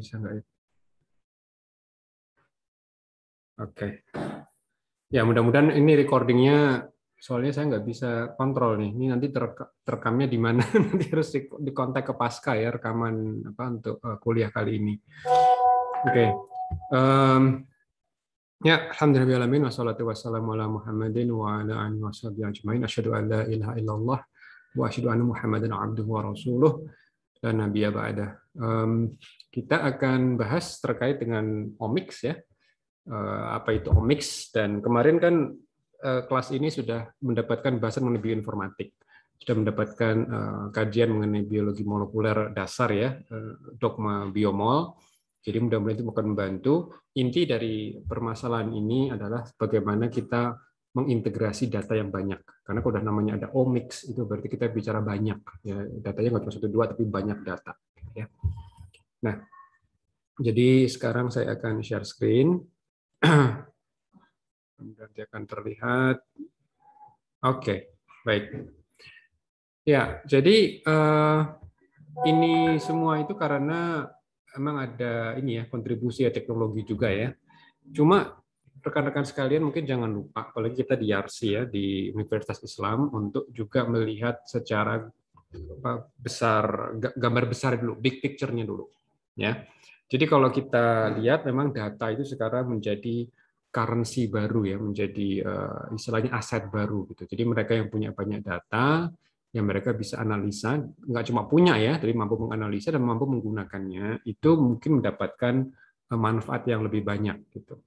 bisa nggak ya? Oke. Okay. Ya mudah-mudahan ini recordingnya soalnya saya nggak bisa kontrol nih. Ini nanti terekamnya di mana nanti harus dikontak ke Pasca ya rekaman apa untuk eh, kuliah kali ini. Oke. Okay. Um, Ya, alhamdulillah alamin wassalatu wassalamu ala Muhammadin wa ala alihi ajmain. Asyhadu an la ilaha illallah wa asyhadu anna Muhammadan abduhu wa rasuluh nabiyya ba'da. Um, kita akan bahas terkait dengan omics ya. Eh, apa itu omics dan kemarin kan eh, kelas ini sudah mendapatkan bahasan mengenai bioinformatik. Sudah mendapatkan eh, kajian mengenai biologi molekuler dasar ya, dogma biomol. Jadi mudah-mudahan itu akan membantu. Inti dari permasalahan ini adalah bagaimana kita mengintegrasi data yang banyak. Karena kalau udah namanya ada omics itu berarti kita bicara banyak. Ya, datanya nggak cuma satu dua tapi banyak data. Ya. Nah, jadi sekarang saya akan share screen. Nanti akan terlihat. Oke, okay, baik. Ya, jadi uh, ini semua itu karena emang ada ini ya kontribusi ya teknologi juga ya. Cuma rekan-rekan sekalian mungkin jangan lupa, apalagi kita di YARSI ya di Universitas Islam untuk juga melihat secara apa, besar gambar besar dulu, big picture-nya dulu ya. Jadi kalau kita lihat memang data itu sekarang menjadi currency baru ya, menjadi eh, istilahnya aset baru gitu. Jadi mereka yang punya banyak data, yang mereka bisa analisa, nggak cuma punya ya, tapi mampu menganalisa dan mampu menggunakannya, itu mungkin mendapatkan eh, manfaat yang lebih banyak gitu.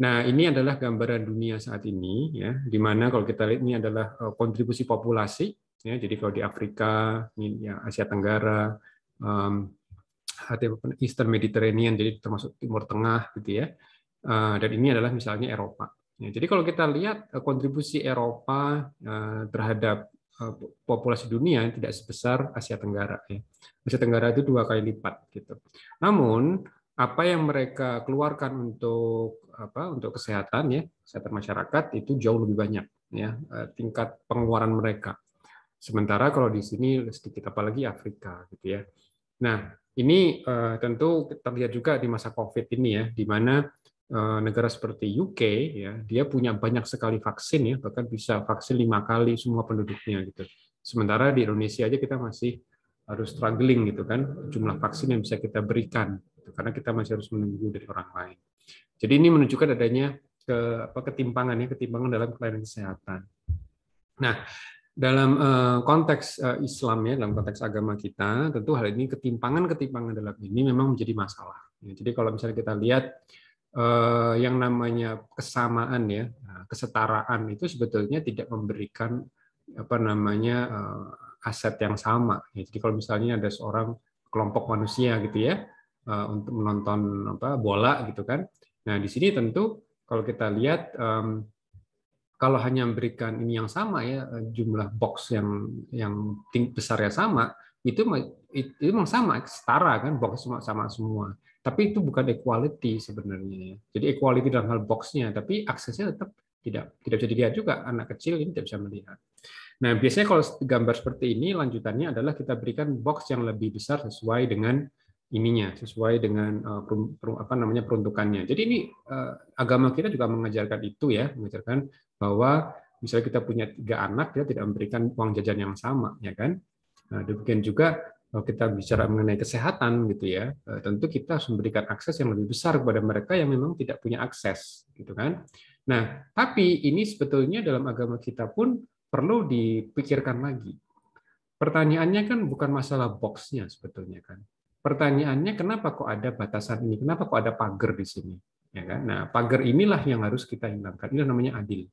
Nah, ini adalah gambaran dunia saat ini ya, di mana kalau kita lihat ini adalah eh, kontribusi populasi ya. Jadi kalau di Afrika, ini ya Asia Tenggara, Eastern Mediterranean, jadi termasuk Timur Tengah gitu ya. Eh, dan ini adalah misalnya Eropa. Ya, jadi kalau kita lihat eh, kontribusi Eropa eh, terhadap populasi dunia yang tidak sebesar Asia Tenggara. Ya. Asia Tenggara itu dua kali lipat gitu. Namun apa yang mereka keluarkan untuk apa untuk kesehatan ya kesehatan masyarakat itu jauh lebih banyak ya tingkat pengeluaran mereka. Sementara kalau di sini sedikit apalagi Afrika gitu ya. Nah ini uh, tentu terlihat juga di masa COVID ini ya, di mana uh, negara seperti UK ya, dia punya banyak sekali vaksin ya, bahkan bisa vaksin lima kali semua penduduknya gitu. Sementara di Indonesia aja kita masih harus struggling gitu kan jumlah vaksin yang bisa kita berikan gitu, karena kita masih harus menunggu dari orang lain. Jadi ini menunjukkan adanya ke apa ketimpangan ya ketimpangan dalam pelayanan kesehatan. Nah, dalam eh, konteks eh, Islam ya, dalam konteks agama kita, tentu hal ini ketimpangan-ketimpangan dalam ini memang menjadi masalah. Ya, jadi kalau misalnya kita lihat eh, yang namanya kesamaan ya, nah, kesetaraan itu sebetulnya tidak memberikan apa namanya aset yang sama. Ya, jadi kalau misalnya ada seorang kelompok manusia gitu ya untuk menonton apa bola gitu kan. Nah di sini tentu kalau kita lihat kalau hanya memberikan ini yang sama ya eh, jumlah box yang yang besarnya sama itu itu memang sama setara kan box semua sama semua tapi itu bukan equality sebenarnya ya. jadi equality dalam hal boxnya tapi aksesnya tetap tidak tidak bisa dilihat juga anak kecil ini tidak bisa melihat nah biasanya kalau gambar seperti ini lanjutannya adalah kita berikan box yang lebih besar sesuai dengan ininya sesuai dengan eh, apa namanya peruntukannya. Jadi ini eh, agama kita juga mengajarkan itu ya, mengajarkan bahwa misalnya kita punya tiga anak ya tidak memberikan uang jajan yang sama ya kan nah, demikian juga kalau eh, kita bicara mengenai kesehatan gitu ya eh, tentu kita harus memberikan akses yang lebih besar kepada mereka yang memang tidak punya akses gitu kan nah tapi ini sebetulnya dalam agama kita pun perlu dipikirkan lagi pertanyaannya kan bukan masalah boxnya sebetulnya kan pertanyaannya kenapa kok ada batasan ini kenapa kok ada pagar di sini ya kan nah pagar inilah yang harus kita hilangkan ini namanya adil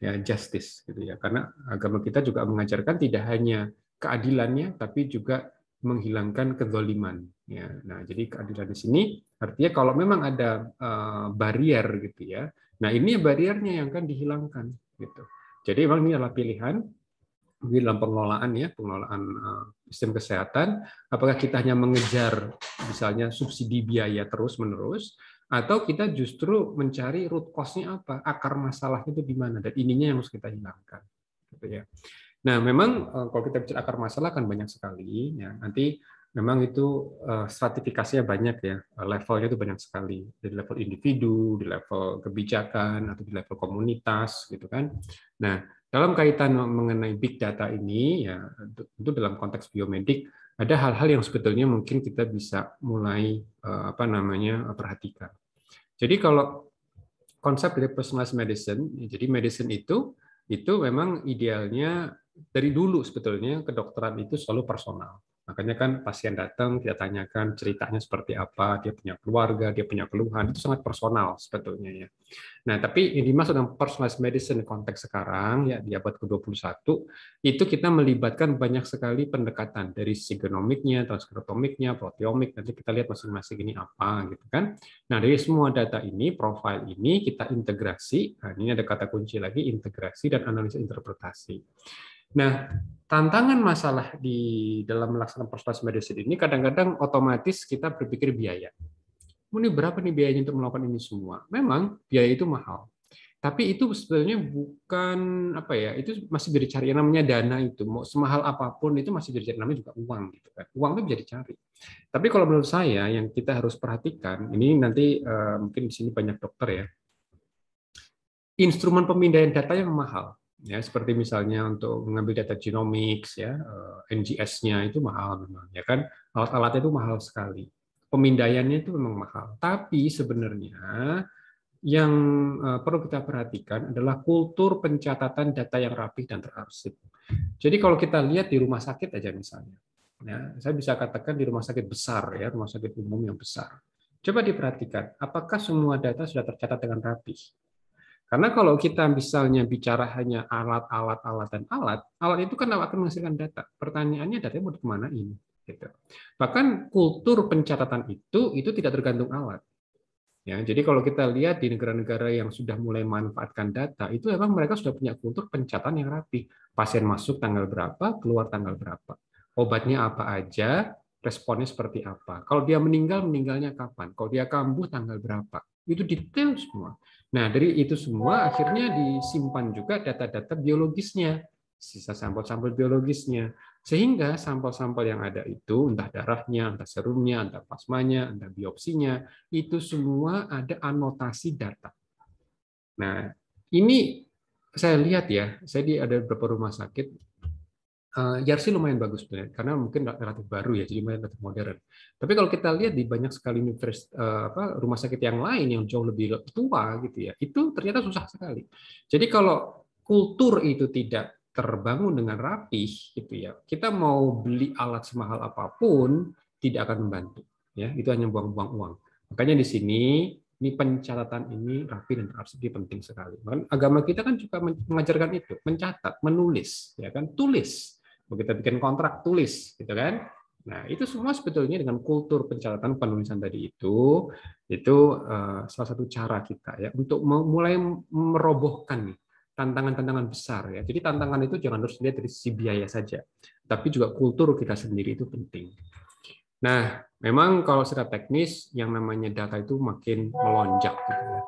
ya justice gitu ya karena agama kita juga mengajarkan tidak hanya keadilannya tapi juga menghilangkan kezoliman ya nah jadi keadilan di sini artinya kalau memang ada uh, eh, barrier gitu ya nah ini bariernya yang akan dihilangkan gitu jadi memang ini adalah pilihan dalam pengelolaan ya pengelolaan eh, sistem kesehatan apakah kita hanya mengejar misalnya subsidi biaya terus menerus atau kita justru mencari root cause-nya apa, akar masalah itu di mana dan ininya yang harus kita hilangkan. Gitu ya. Nah, memang eh, kalau kita bicara akar masalah kan banyak sekali ya. Nanti memang itu eh, stratifikasinya banyak ya. Levelnya itu banyak sekali. Dari level individu, di level kebijakan atau di level komunitas gitu kan. Nah, dalam kaitan mengenai big data ini ya itu dalam konteks biomedik ada hal-hal yang sebetulnya mungkin kita bisa mulai eh, apa namanya eh, perhatikan. Jadi kalau konsep dari personalized medicine, ya, jadi medicine itu itu memang idealnya dari dulu sebetulnya kedokteran itu selalu personal. Makanya kan pasien datang, kita tanyakan ceritanya seperti apa, dia punya keluarga, dia punya keluhan, itu sangat personal sebetulnya ya. Nah, tapi yang dimaksud dengan personalized medicine konteks sekarang ya di abad ke-21 itu kita melibatkan banyak sekali pendekatan dari genomiknya, transkriptomiknya, proteomik, nanti kita lihat masing-masing ini apa gitu kan. Nah, dari semua data ini, profil ini kita integrasi. Nah, ini ada kata kunci lagi integrasi dan analisa interpretasi. Nah, tantangan masalah di dalam melaksanakan proses medicine ini kadang-kadang otomatis kita berpikir biaya. Oh, ini berapa nih biayanya untuk melakukan ini semua? Memang biaya itu mahal. Tapi itu sebenarnya bukan apa ya, itu masih bisa dicari. namanya dana itu mau semahal apapun itu masih bisa dicari. Namanya juga uang gitu kan. Uang itu bisa dicari. Tapi kalau menurut saya yang kita harus perhatikan, ini nanti eh, mungkin di sini banyak dokter ya. Instrumen pemindaian data yang mahal ya seperti misalnya untuk mengambil data genomics ya eh, NGS-nya itu mahal memang ya kan alat-alat itu mahal sekali pemindaiannya itu memang mahal tapi sebenarnya yang eh, perlu kita perhatikan adalah kultur pencatatan data yang rapih dan terarsip jadi kalau kita lihat di rumah sakit aja misalnya ya saya bisa katakan di rumah sakit besar ya rumah sakit umum yang besar coba diperhatikan apakah semua data sudah tercatat dengan rapih karena kalau kita misalnya bicara hanya alat, alat, alat, dan alat, alat itu kan akan menghasilkan data. Pertanyaannya datanya mau kemana ini? Gitu. Bahkan kultur pencatatan itu itu tidak tergantung alat. Ya, jadi kalau kita lihat di negara-negara yang sudah mulai manfaatkan data, itu memang mereka sudah punya kultur pencatatan yang rapi. Pasien masuk tanggal berapa, keluar tanggal berapa. Obatnya apa aja, responnya seperti apa. Kalau dia meninggal, meninggalnya kapan. Kalau dia kambuh, tanggal berapa. Itu detail semua. Nah, dari itu semua akhirnya disimpan juga data-data biologisnya, sisa sampel-sampel biologisnya. Sehingga sampel-sampel yang ada itu, entah darahnya, entah serumnya, entah plasmanya, entah biopsinya, itu semua ada anotasi data. Nah, ini saya lihat ya, saya di ada beberapa rumah sakit Eh, jersey lumayan bagus sebenarnya karena mungkin relatif baru ya jadi lumayan relatif modern. Tapi kalau kita lihat di banyak sekali univers, eh, apa, rumah sakit yang lain yang jauh lebih tua gitu ya, itu ternyata susah sekali. Jadi kalau kultur itu tidak terbangun dengan rapih gitu ya, kita mau beli alat semahal apapun tidak akan membantu ya, itu hanya buang-buang uang. Makanya di sini ini pencatatan ini rapi dan arsip penting sekali. Agama kita kan juga mengajarkan itu, mencatat, menulis, ya kan, tulis kita bikin kontrak tulis, gitu kan? Nah, itu semua sebetulnya dengan kultur pencatatan penulisan tadi itu, itu eh, salah satu cara kita ya untuk mulai merobohkan nih tantangan-tantangan besar ya. Jadi tantangan itu jangan harus dilihat dari sisi biaya saja, tapi juga kultur kita sendiri itu penting. Nah, memang kalau secara teknis yang namanya data itu makin melonjak gitu ya.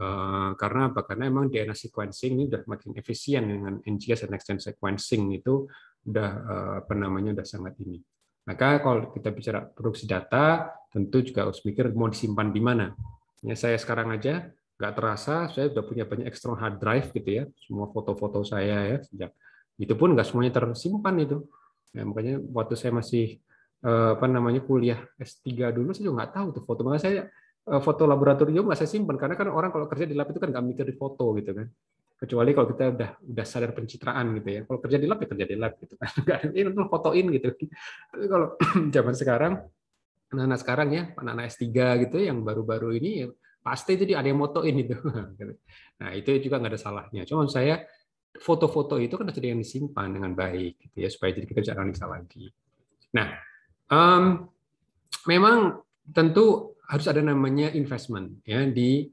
Eh, karena apa? Karena memang DNA sequencing ini sudah makin efisien dengan NGS dan next gen sequencing itu udah eh, apa namanya udah sangat ini. Maka kalau kita bicara produksi data, tentu juga harus mikir mau disimpan di mana. Ya, saya sekarang aja nggak terasa saya sudah punya banyak external hard drive gitu ya, semua foto-foto saya ya sejak itu pun nggak semuanya tersimpan itu. Ya, makanya waktu saya masih eh, apa namanya kuliah S3 dulu saya juga nggak tahu tuh foto. mana saya eh, foto laboratorium nggak saya simpan karena kan orang kalau kerja di lab itu kan nggak mikir di foto gitu kan kecuali kalau kita udah udah sadar pencitraan gitu ya kalau kerja di lab ya kerja di lab gitu kan ini eh, fotoin gitu tapi kalau zaman sekarang anak-anak sekarang ya anak-anak S3 gitu ya, yang baru-baru ini ya, pasti itu ada yang motoin itu gitu. nah itu juga nggak ada salahnya Cuma saya foto-foto itu kan sudah yang disimpan dengan baik gitu ya supaya jadi kita bisa analisa lagi nah um, memang tentu harus ada namanya investment ya di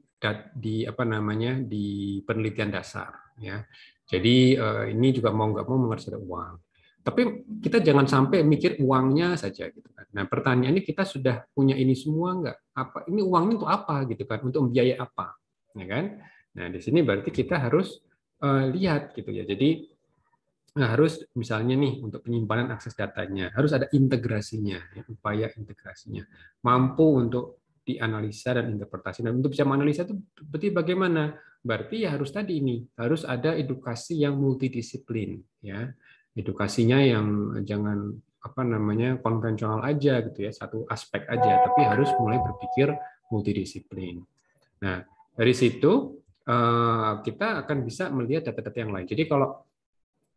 di apa namanya di penelitian dasar ya. Jadi eh, ini juga mau nggak mau mengerjakan uang. Tapi kita jangan sampai mikir uangnya saja gitu kan. Nah pertanyaannya kita sudah punya ini semua nggak? Apa ini uangnya untuk apa gitu kan? Untuk biaya apa? Ya kan? Nah di sini berarti kita harus eh, lihat gitu ya. Jadi nah, harus misalnya nih untuk penyimpanan akses datanya harus ada integrasinya, ya, upaya integrasinya. Mampu untuk dianalisa dan interpretasi. Nah, untuk bisa menganalisa itu berarti bagaimana? Berarti ya harus tadi ini, harus ada edukasi yang multidisiplin ya. Edukasinya yang jangan apa namanya konvensional aja gitu ya, satu aspek aja, tapi harus mulai berpikir multidisiplin. Nah, dari situ eh, kita akan bisa melihat data-data yang lain. Jadi kalau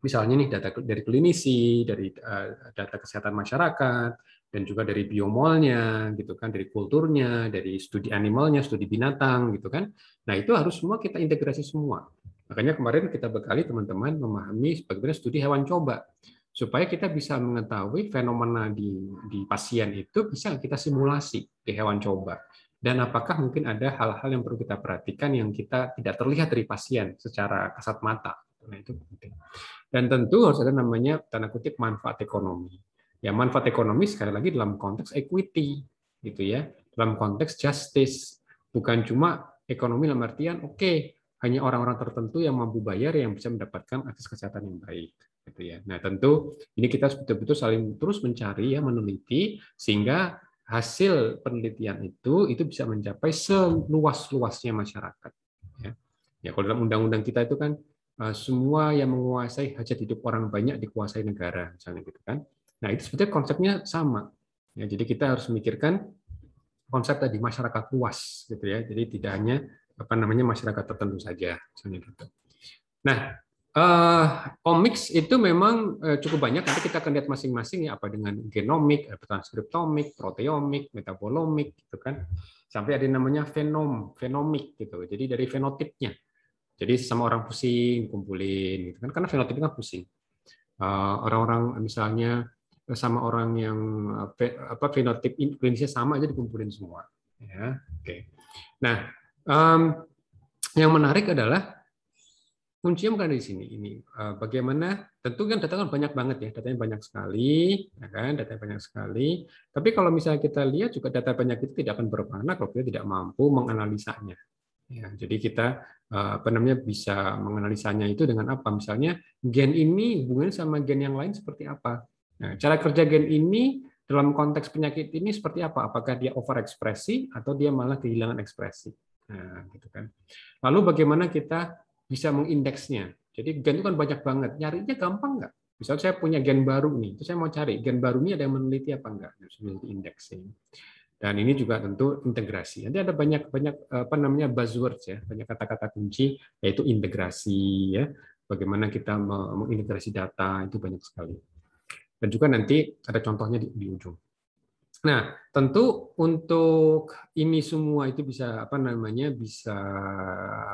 misalnya nih data dari klinisi, dari eh, data kesehatan masyarakat, dan juga dari biomolnya gitu kan dari kulturnya dari studi animalnya studi binatang gitu kan nah itu harus semua kita integrasi semua makanya kemarin kita bekali teman-teman memahami bagaimana studi hewan coba supaya kita bisa mengetahui fenomena di di pasien itu bisa kita simulasi di hewan coba dan apakah mungkin ada hal-hal yang perlu kita perhatikan yang kita tidak terlihat dari pasien secara kasat mata nah itu penting dan tentu harus ada namanya tanda kutip manfaat ekonomi Ya manfaat ekonomi sekali lagi dalam konteks equity gitu ya, dalam konteks justice, bukan cuma ekonomi dalam artian oke okay, hanya orang-orang tertentu yang mampu bayar yang bisa mendapatkan akses kesehatan yang baik gitu ya. Nah, tentu ini kita betul-betul saling terus mencari ya meneliti sehingga hasil penelitian itu itu bisa mencapai seluas-luasnya masyarakat ya. Ya kalau dalam undang-undang kita itu kan eh, semua yang menguasai hajat hidup orang banyak dikuasai negara misalnya gitu kan. Nah, itu sebetulnya konsepnya sama. Ya, jadi kita harus memikirkan konsep tadi masyarakat luas gitu ya. Jadi tidak hanya apa namanya masyarakat tertentu saja misalnya gitu. Nah, eh, komiks itu memang eh, cukup banyak nanti kita akan lihat masing-masing ya apa dengan genomik, transkriptomik, proteomik, metabolomik gitu kan. Sampai ada yang namanya fenom, fenomik gitu. Jadi dari fenotipnya. Jadi sama orang pusing kumpulin gitu kan karena fenotipnya kan pusing. Eh, orang-orang misalnya sama orang yang apa fenotip klinisnya sama aja dikumpulin semua. Ya, oke. Nah, um, yang menarik adalah kuncinya bukan di sini. Ini eh, bagaimana? Tentu kan data kan banyak banget ya, datanya banyak sekali, ya kan? Datanya banyak sekali. Tapi kalau misalnya kita lihat juga data banyak itu tidak akan berwarna kalau kita tidak mampu menganalisanya. Ya, jadi kita eh, apa namanya bisa menganalisanya itu dengan apa? Misalnya gen ini hubungannya sama gen yang lain seperti apa? Nah, cara kerja gen ini dalam konteks penyakit ini seperti apa? Apakah dia overekspresi atau dia malah kehilangan ekspresi? Nah, gitu kan. Lalu bagaimana kita bisa mengindeksnya? Jadi gen itu kan banyak banget. Nyarinya gampang nggak? Misal saya punya gen baru nih, itu saya mau cari gen baru ini ada yang meneliti apa enggak? Seperti indexing. Dan ini juga tentu integrasi. Nanti ada banyak banyak eh, apa namanya buzzwords ya, banyak kata-kata kunci yaitu integrasi ya. Bagaimana kita mengintegrasi data itu banyak sekali dan juga nanti ada contohnya di, di ujung. Nah, tentu untuk ini semua itu bisa apa namanya bisa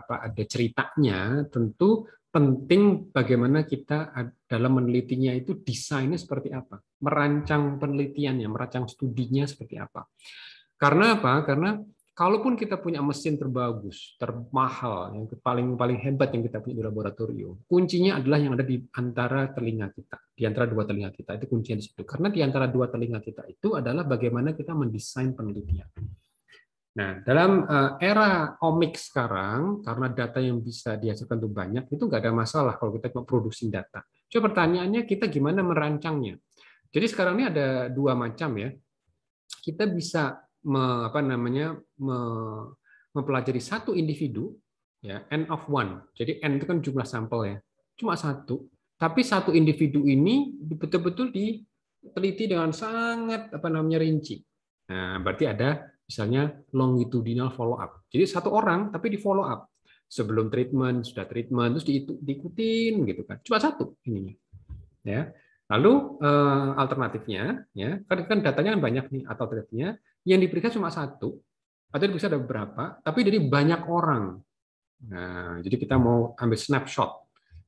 apa ada ceritanya, tentu penting bagaimana kita dalam menelitinya itu desainnya seperti apa, merancang penelitiannya, merancang studinya seperti apa. Karena apa? Karena kalaupun kita punya mesin terbagus, termahal, yang paling paling hebat yang kita punya di laboratorium, kuncinya adalah yang ada di antara telinga kita, di antara dua telinga kita itu kuncinya di situ. Karena di antara dua telinga kita itu adalah bagaimana kita mendesain penelitian. Nah, dalam eh, era omik sekarang, karena data yang bisa dihasilkan itu banyak, itu nggak ada masalah kalau kita cuma produksi data. Cuma pertanyaannya kita gimana merancangnya. Jadi sekarang ini ada dua macam ya. Kita bisa me, apa namanya me, mempelajari satu individu ya n of one jadi n itu kan jumlah sampel ya cuma satu tapi satu individu ini betul-betul diteliti dengan sangat apa namanya rinci nah berarti ada misalnya longitudinal follow up jadi satu orang tapi di follow up sebelum treatment sudah treatment terus diikutin gitu kan cuma satu ini ya Lalu eh, alternatifnya, ya kan, kan, datanya kan banyak nih atau treatmentnya yang diperiksa cuma satu atau diperiksa ada beberapa, tapi dari banyak orang. Nah, jadi kita mau ambil snapshot.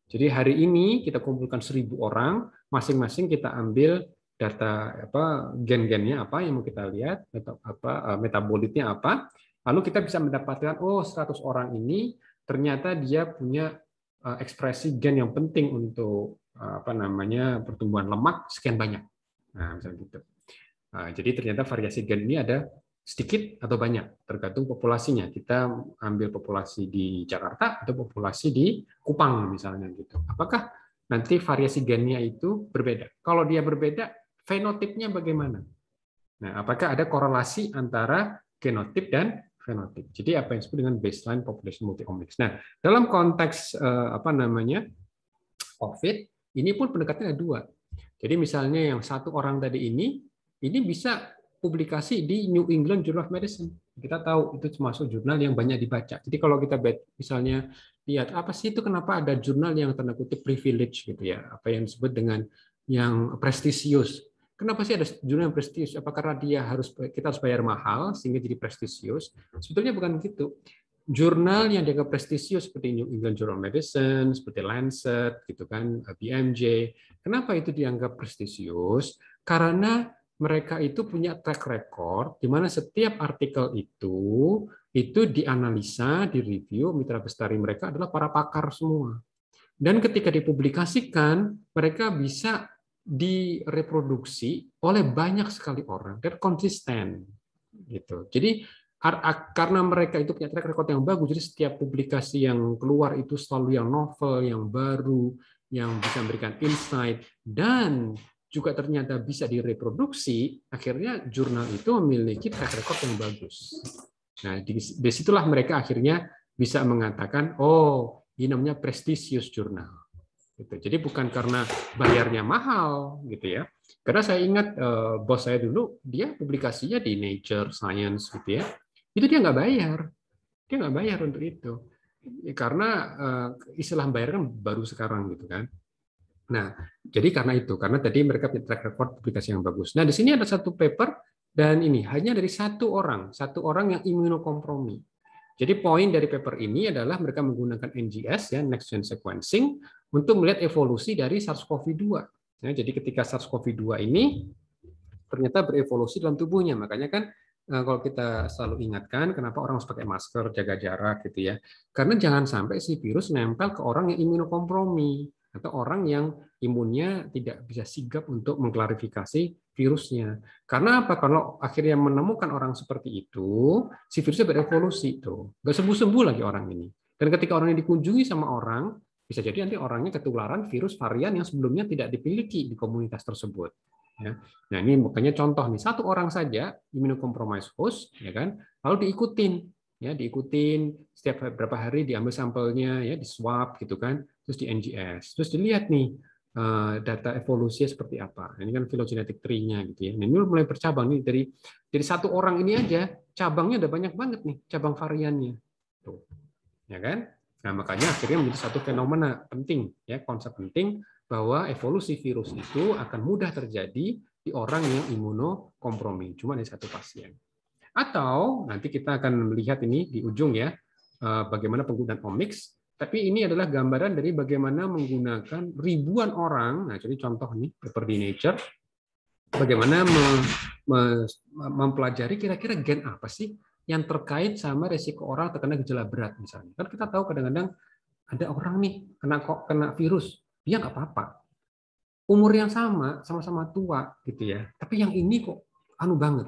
Jadi hari ini kita kumpulkan seribu orang, masing-masing kita ambil data apa gen-gennya apa yang mau kita lihat, atau apa eh, metabolitnya apa, lalu kita bisa mendapatkan oh 100 orang ini ternyata dia punya eh, ekspresi gen yang penting untuk eh, apa namanya pertumbuhan lemak sekian banyak. Nah, misalnya gitu. Nah, jadi ternyata variasi gen ini ada sedikit atau banyak tergantung populasinya. Kita ambil populasi di Jakarta atau populasi di Kupang misalnya gitu. Apakah nanti variasi gennya itu berbeda? Kalau dia berbeda, fenotipnya bagaimana? Nah, apakah ada korelasi antara genotip dan fenotip? Jadi apa yang disebut dengan baseline population multiomics. Nah, dalam konteks eh, apa namanya COVID, ini pun pendekatannya dua. Jadi misalnya yang satu orang tadi ini ini bisa publikasi di New England Journal of Medicine. Kita tahu itu termasuk jurnal yang banyak dibaca. Jadi kalau kita misalnya lihat apa sih itu kenapa ada jurnal yang tanda kutip privilege gitu ya, apa yang disebut dengan yang prestisius. Kenapa sih ada jurnal yang prestisius? Apakah karena dia harus kita harus bayar mahal sehingga jadi prestisius? Sebetulnya bukan gitu. Jurnal yang dianggap prestisius seperti New England Journal of Medicine, seperti Lancet, gitu kan, BMJ. Kenapa itu dianggap prestisius? Karena mereka itu punya track record di mana setiap artikel itu itu dianalisa, direview, mitra bestari mereka adalah para pakar semua. Dan ketika dipublikasikan, mereka bisa direproduksi oleh banyak sekali orang dan konsisten gitu. Jadi karena mereka itu punya track record yang bagus, jadi setiap publikasi yang keluar itu selalu yang novel, yang baru, yang bisa memberikan insight dan juga ternyata bisa direproduksi, akhirnya jurnal itu memiliki track record yang bagus. Nah, disitulah mereka akhirnya bisa mengatakan, oh, ini namanya prestisius jurnal. Gitu. Jadi bukan karena bayarnya mahal, gitu ya. Karena saya ingat eh, bos saya dulu, dia publikasinya di Nature, Science, gitu ya. Itu dia nggak bayar, dia nggak bayar untuk itu, karena eh, istilah bayar kan baru sekarang gitu kan. Nah, jadi karena itu, karena tadi mereka punya track record publikasi yang bagus. Nah, di sini ada satu paper dan ini hanya dari satu orang, satu orang yang imunokompromi. Jadi poin dari paper ini adalah mereka menggunakan NGS ya next gen sequencing untuk melihat evolusi dari SARS-CoV-2. Ya, jadi ketika SARS-CoV-2 ini ternyata berevolusi dalam tubuhnya, makanya kan eh, kalau kita selalu ingatkan kenapa orang harus pakai masker, jaga jarak gitu ya. Karena jangan sampai si virus nempel ke orang yang imunokompromi atau orang yang imunnya tidak bisa sigap untuk mengklarifikasi virusnya. Karena apa? Kalau akhirnya menemukan orang seperti itu, si virusnya berevolusi itu. Nggak sembuh-sembuh lagi orang ini. Dan ketika orangnya dikunjungi sama orang, bisa jadi nanti orangnya ketularan virus varian yang sebelumnya tidak dipiliki di komunitas tersebut. Ya. Nah ini makanya contoh nih satu orang saja immunocompromised host, ya kan, lalu diikutin ya diikutin setiap berapa hari diambil sampelnya ya di swab gitu kan terus di NGS terus dilihat nih eh, data evolusi seperti apa ini kan filogenetik tree-nya gitu ya nah, ini mulai bercabang nih dari dari satu orang ini aja cabangnya udah banyak banget nih cabang variannya tuh ya kan nah makanya akhirnya menjadi satu fenomena penting ya konsep penting bahwa evolusi virus itu akan mudah terjadi di orang yang imunokompromi cuma di satu pasien atau nanti kita akan melihat ini di ujung ya, eh, bagaimana penggunaan omics. Tapi ini adalah gambaran dari bagaimana menggunakan ribuan orang. Nah, jadi contoh nih paper di Nature, bagaimana mempelajari kira-kira gen apa sih yang terkait sama resiko orang terkena gejala berat misalnya. Kan kita tahu kadang-kadang ada orang nih kena kok kena virus, dia nggak apa-apa. Umur yang sama, sama-sama tua gitu ya. Tapi yang ini kok anu banget.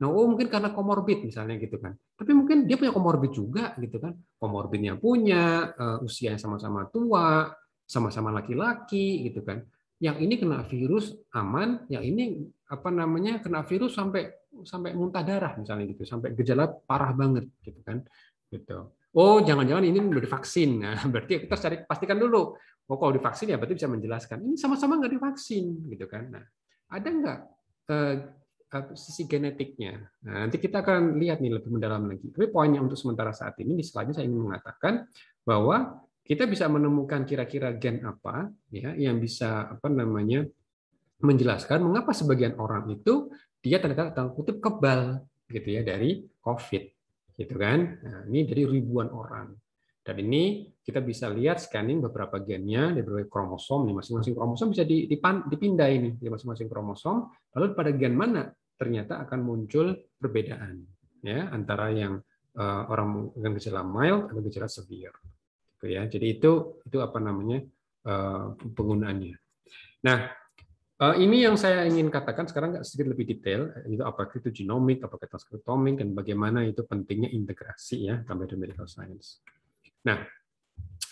Nah, oh mungkin karena komorbid misalnya gitu kan. Tapi mungkin dia punya komorbid juga gitu kan. Komorbidnya punya, eh, usia yang sama-sama tua, sama-sama laki-laki gitu kan. Yang ini kena virus aman, yang ini apa namanya kena virus sampai sampai muntah darah misalnya gitu, sampai gejala parah banget gitu kan. Gitu. Oh, jangan-jangan ini udah divaksin. Nah, berarti kita cari pastikan dulu. Oh, kalau divaksin ya berarti bisa menjelaskan. Ini sama-sama nggak divaksin gitu kan. Nah, ada nggak eh, sisi genetiknya. Nah, nanti kita akan lihat nih lebih mendalam lagi. Tapi poinnya untuk sementara saat ini di slide saya ingin mengatakan bahwa kita bisa menemukan kira-kira gen apa ya yang bisa apa namanya menjelaskan mengapa sebagian orang itu dia ternyata tanda kutip kebal gitu ya dari COVID gitu kan. Nah, ini dari ribuan orang. Dan ini kita bisa lihat scanning beberapa gennya di berbagai kromosom. nih masing-masing kromosom bisa dipindah ini di masing-masing kromosom. Lalu pada gen mana ternyata akan muncul perbedaan ya antara yang uh, orang dengan gejala mild atau gejala severe. Gitu ya. Jadi itu itu apa namanya uh, penggunaannya. Nah, uh, ini yang saya ingin katakan sekarang nggak sedikit lebih detail itu apa itu genomik, apa transcriptomik, dan bagaimana itu pentingnya integrasi ya sampai di medical science. Nah,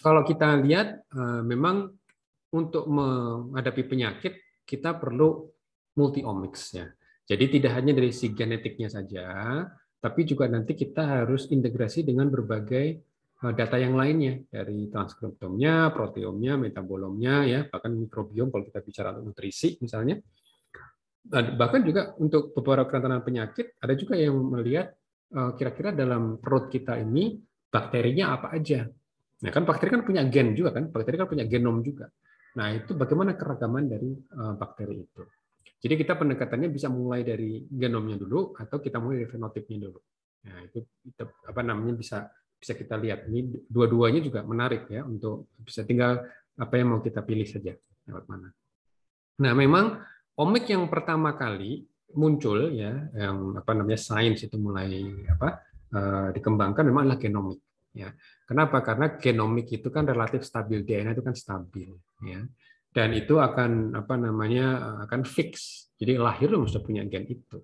kalau kita lihat uh, memang untuk menghadapi penyakit kita perlu multiomics ya jadi tidak hanya dari si genetiknya saja, tapi juga nanti kita harus integrasi dengan berbagai eh, data yang lainnya dari transkriptomnya, proteomnya, metabolomnya, ya bahkan mikrobiom kalau kita bicara untuk nutrisi misalnya. Bahkan juga untuk beberapa kerentanan penyakit ada juga yang melihat eh, kira-kira dalam perut kita ini bakterinya apa aja. Nah kan bakteri kan punya gen juga kan, bakteri kan punya genom juga. Nah itu bagaimana keragaman dari eh, bakteri itu. Jadi kita pendekatannya bisa mulai dari genomnya dulu atau kita mulai dari fenotipnya dulu. Nah, itu apa namanya bisa bisa kita lihat. Ini dua-duanya juga menarik ya untuk bisa tinggal apa yang mau kita pilih saja lewat mana. Nah, memang omik yang pertama kali muncul ya yang apa namanya sains itu mulai apa eh, dikembangkan memang adalah genomik ya. Kenapa? Karena genomik itu kan relatif stabil, DNA itu kan stabil ya dan itu akan apa namanya akan fix. Jadi lahir lo mesti punya gen itu.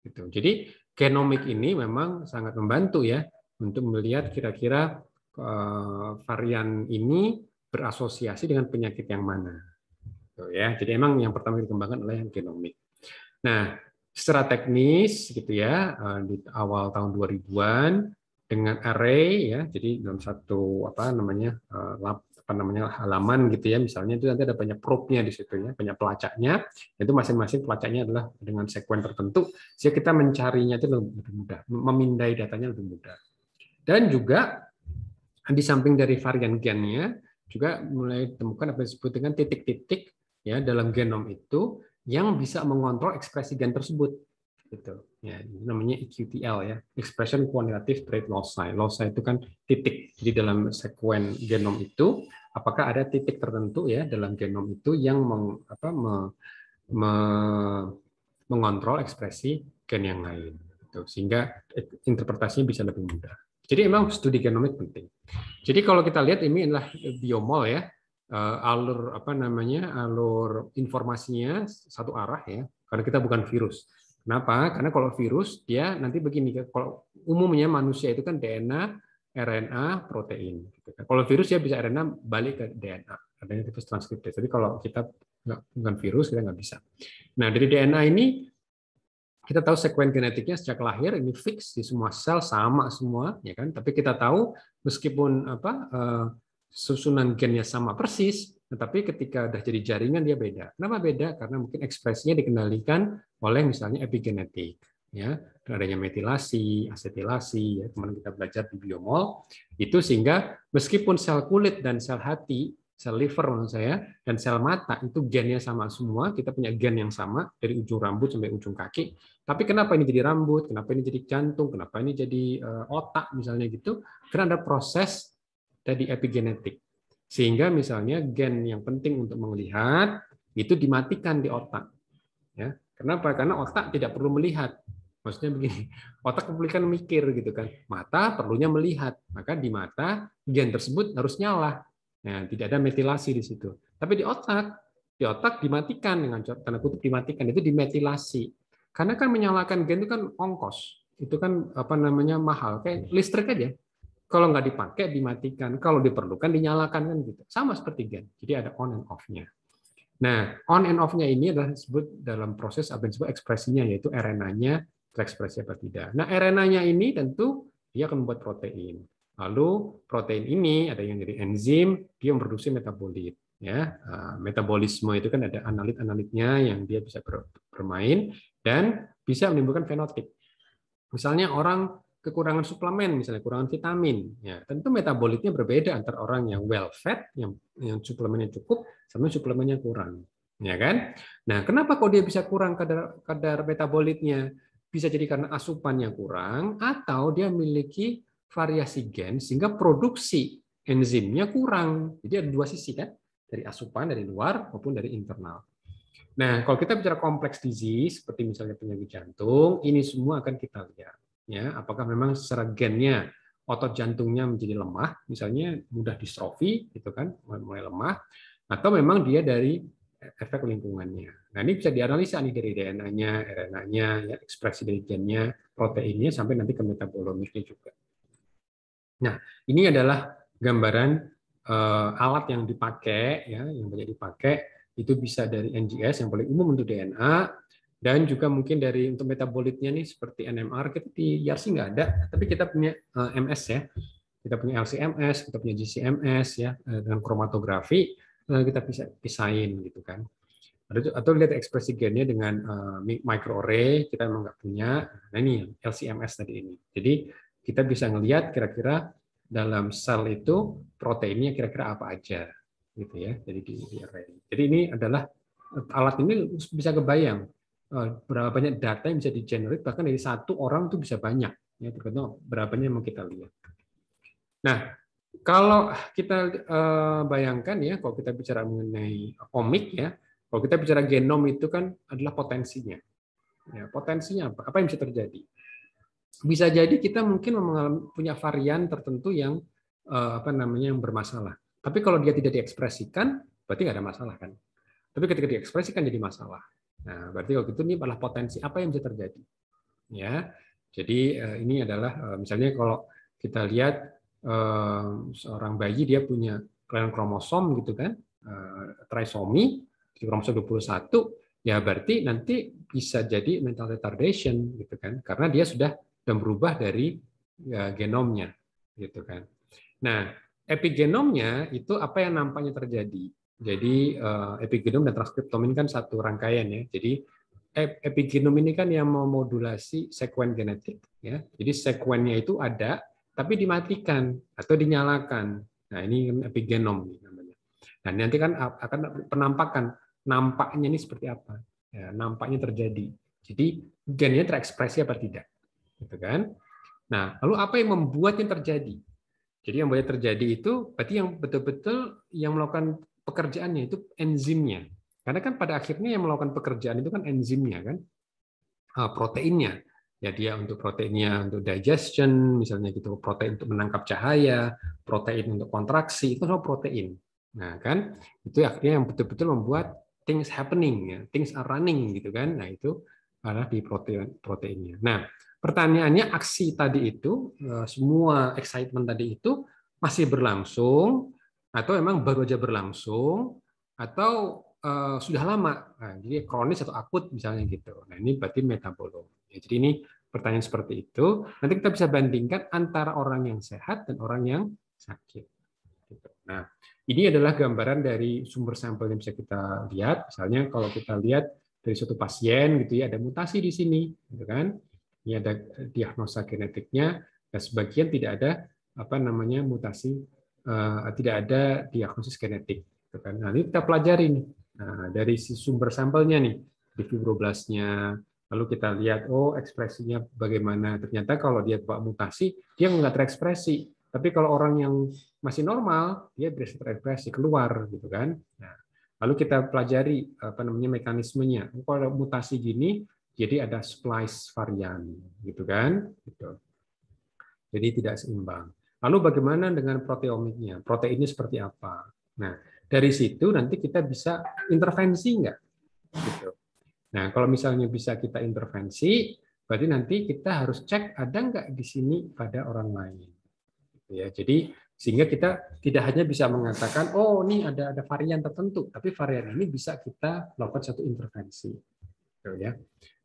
Gitu. Jadi genomik ini memang sangat membantu ya untuk melihat kira-kira eh, varian ini berasosiasi dengan penyakit yang mana. Gitu ya. Jadi emang yang pertama dikembangkan adalah yang genomik. Nah, secara teknis gitu ya eh, di awal tahun 2000-an dengan array ya jadi dalam satu apa namanya eh, lab apa namanya halaman gitu ya misalnya itu nanti ada banyak probe-nya di situ ya banyak pelacaknya itu masing-masing pelacaknya adalah dengan sekuen tertentu sehingga kita mencarinya itu lebih mudah memindai datanya lebih mudah dan juga di samping dari varian gennya juga mulai ditemukan apa disebut dengan titik-titik ya dalam genom itu yang bisa mengontrol ekspresi gen tersebut gitu ya namanya EQTL ya expression quantitative trait loci loci itu kan titik di dalam sekuen genom itu apakah ada titik tertentu ya dalam genom itu yang meng, apa, me, me, mengontrol ekspresi gen yang lain, gitu. sehingga interpretasinya bisa lebih mudah. Jadi emang studi genomik penting. Jadi kalau kita lihat ini adalah biomol ya, eh, alur apa namanya alur informasinya satu arah ya, karena kita bukan virus. Kenapa? Karena kalau virus dia nanti begini, kalau umumnya manusia itu kan DNA RNA protein. Gitu kan. Kalau virus ya bisa RNA balik ke DNA, adanya tipe transkriptase. Tapi kalau kita nggak, bukan virus kita nggak bisa. Nah dari DNA ini kita tahu sekuen genetiknya sejak lahir ini fix di semua sel sama semua ya kan tapi kita tahu meskipun apa eh, susunan gennya sama persis tetapi ketika udah jadi jaringan dia beda kenapa beda karena mungkin ekspresinya dikendalikan oleh misalnya epigenetik ya adanya metilasi, asetilasi, ya, kemarin kita belajar di biomol, itu sehingga meskipun sel kulit dan sel hati, sel liver menurut saya, dan sel mata itu gennya sama semua, kita punya gen yang sama dari ujung rambut sampai ujung kaki, tapi kenapa ini jadi rambut, kenapa ini jadi jantung, kenapa ini jadi eh, otak misalnya gitu, karena ada proses dari epigenetik. Sehingga misalnya gen yang penting untuk melihat itu dimatikan di otak. Ya, Kenapa? Karena otak tidak perlu melihat. Maksudnya begini, otak kesulitan mikir gitu kan. Mata perlunya melihat, maka di mata gen tersebut harus nyala. Nah, tidak ada metilasi di situ. Tapi di otak, di otak dimatikan dengan tanda kutip dimatikan itu dimetilasi. Karena kan menyalakan gen itu kan ongkos, itu kan apa namanya mahal kayak hmm. listrik aja. Kalau nggak dipakai dimatikan, kalau diperlukan dinyalakan kan gitu. Sama seperti gen. Jadi ada on and off-nya. Nah, on and off-nya ini adalah disebut dalam proses apa yang disebut ekspresinya yaitu RNA-nya terekspresi apa tidak. Nah, RNA-nya ini tentu dia akan membuat protein. Lalu protein ini ada yang jadi enzim, dia memproduksi metabolit. Ya, ah, metabolisme itu kan ada analit-analitnya yang dia bisa bermain dan bisa menimbulkan fenotip. Misalnya orang kekurangan suplemen, misalnya kekurangan vitamin, ya tentu metabolitnya berbeda antara orang yang well fed, yang yang suplemennya cukup, sama suplemennya kurang, ya kan? Nah, kenapa kok dia bisa kurang kadar kadar metabolitnya? bisa jadi karena asupan yang kurang atau dia memiliki variasi gen sehingga produksi enzimnya kurang. Jadi ada dua sisi kan, dari asupan dari luar maupun dari internal. Nah, kalau kita bicara kompleks disease seperti misalnya penyakit jantung, ini semua akan kita lihat ya, apakah memang secara gennya otot jantungnya menjadi lemah, misalnya mudah distrofi gitu kan, mulai lemah atau memang dia dari efek lingkungannya. Nah ini bisa dianalisa nih dari DNA-nya, RNA-nya, ya, ekspresi dari gennya, proteinnya, sampai nanti ke metabolomiknya juga. Nah ini adalah gambaran uh, alat yang dipakai, ya, yang banyak dipakai itu bisa dari NGS yang paling umum untuk DNA dan juga mungkin dari untuk metabolitnya nih seperti NMR kita di Yarsi nggak ada, tapi kita punya uh, eh, MS ya, kita punya LCMS, kita punya GCMS ya eh, dengan kromatografi kita bisa pisahin gitu kan atau lihat ekspresi gennya dengan uh, eh, microarray kita memang nggak punya nah ini LCMS tadi ini jadi kita bisa ngelihat kira-kira dalam sel itu proteinnya kira-kira apa aja gitu ya jadi di, di array jadi ini adalah eh, alat ini bisa kebayang eh, berapa banyak data yang bisa di generate bahkan dari satu orang itu bisa banyak ya tergantung berapa banyak yang mau kita lihat nah kalau kita bayangkan ya kalau kita bicara mengenai omik ya kalau kita bicara genom itu kan adalah potensinya. Ya, potensinya apa? Apa yang bisa terjadi? Bisa jadi kita mungkin punya varian tertentu yang eh, apa namanya yang bermasalah. Tapi kalau dia tidak diekspresikan, berarti nggak ada masalah kan? Tapi ketika diekspresikan jadi masalah. Nah, berarti kalau gitu ini adalah potensi apa yang bisa terjadi. Ya. Jadi eh, ini adalah eh, misalnya kalau kita lihat seorang bayi dia punya kelainan kromosom gitu kan, trisomi, kromosom 21 ya berarti nanti bisa jadi mental retardation gitu kan karena dia sudah dan berubah dari ya, genomnya gitu kan. Nah, epigenomnya itu apa yang nampaknya terjadi. Jadi eh, epigenom dan ini kan satu rangkaian ya. Jadi epigenom ini kan yang memodulasi sekuen genetik ya. Jadi sekuennya itu ada tapi dimatikan atau dinyalakan. Nah, ini kan epigenom namanya. Nah, nanti kan akan penampakan nampaknya ini seperti apa ya, nampaknya terjadi jadi gennya terekspresi apa tidak gitu kan nah lalu apa yang membuatnya terjadi jadi yang boleh terjadi itu berarti yang betul-betul yang melakukan pekerjaannya itu enzimnya karena kan pada akhirnya yang melakukan pekerjaan itu kan enzimnya kan ah, proteinnya ya dia untuk proteinnya untuk digestion misalnya gitu protein untuk menangkap cahaya protein untuk kontraksi itu semua protein nah kan itu akhirnya yang betul-betul membuat things happening, ya. things are running gitu kan. Nah itu adalah di protein proteinnya. Nah pertanyaannya aksi tadi itu eh, semua excitement tadi itu masih berlangsung atau emang baru aja berlangsung atau uh, sudah lama. Nah, jadi kronis atau akut misalnya gitu. Nah ini berarti metabolom. Ya, jadi ini pertanyaan seperti itu. Nanti kita bisa bandingkan antara orang yang sehat dan orang yang sakit. Gitu. Nah ini adalah gambaran dari sumber sampel yang bisa kita lihat. Misalnya kalau kita lihat dari suatu pasien gitu ya ada mutasi di sini, gitu kan? Ini ada diagnosa genetiknya dan sebagian tidak ada apa namanya mutasi uh, tidak ada diagnosis genetik. Gitu kan? Nah, ini kita pelajari nih. Nah, dari sumber sampelnya nih di fibroblasnya, lalu kita lihat oh ekspresinya bagaimana. Ternyata kalau dia bawa mutasi, dia nggak terekspresi tapi kalau orang yang masih normal, dia berekspresi keluar gitu kan. Nah, lalu kita pelajari apa namanya mekanismenya. Kalau ada mutasi gini, jadi ada splice varian gitu kan. Gitu. Jadi tidak seimbang. Lalu bagaimana dengan proteomiknya? Proteinnya seperti apa? Nah, dari situ nanti kita bisa intervensi nggak? Gitu. Nah, kalau misalnya bisa kita intervensi, berarti nanti kita harus cek ada nggak di sini pada orang lain ya jadi sehingga kita tidak hanya bisa mengatakan oh ini ada ada varian tertentu tapi varian ini bisa kita lakukan satu intervensi ya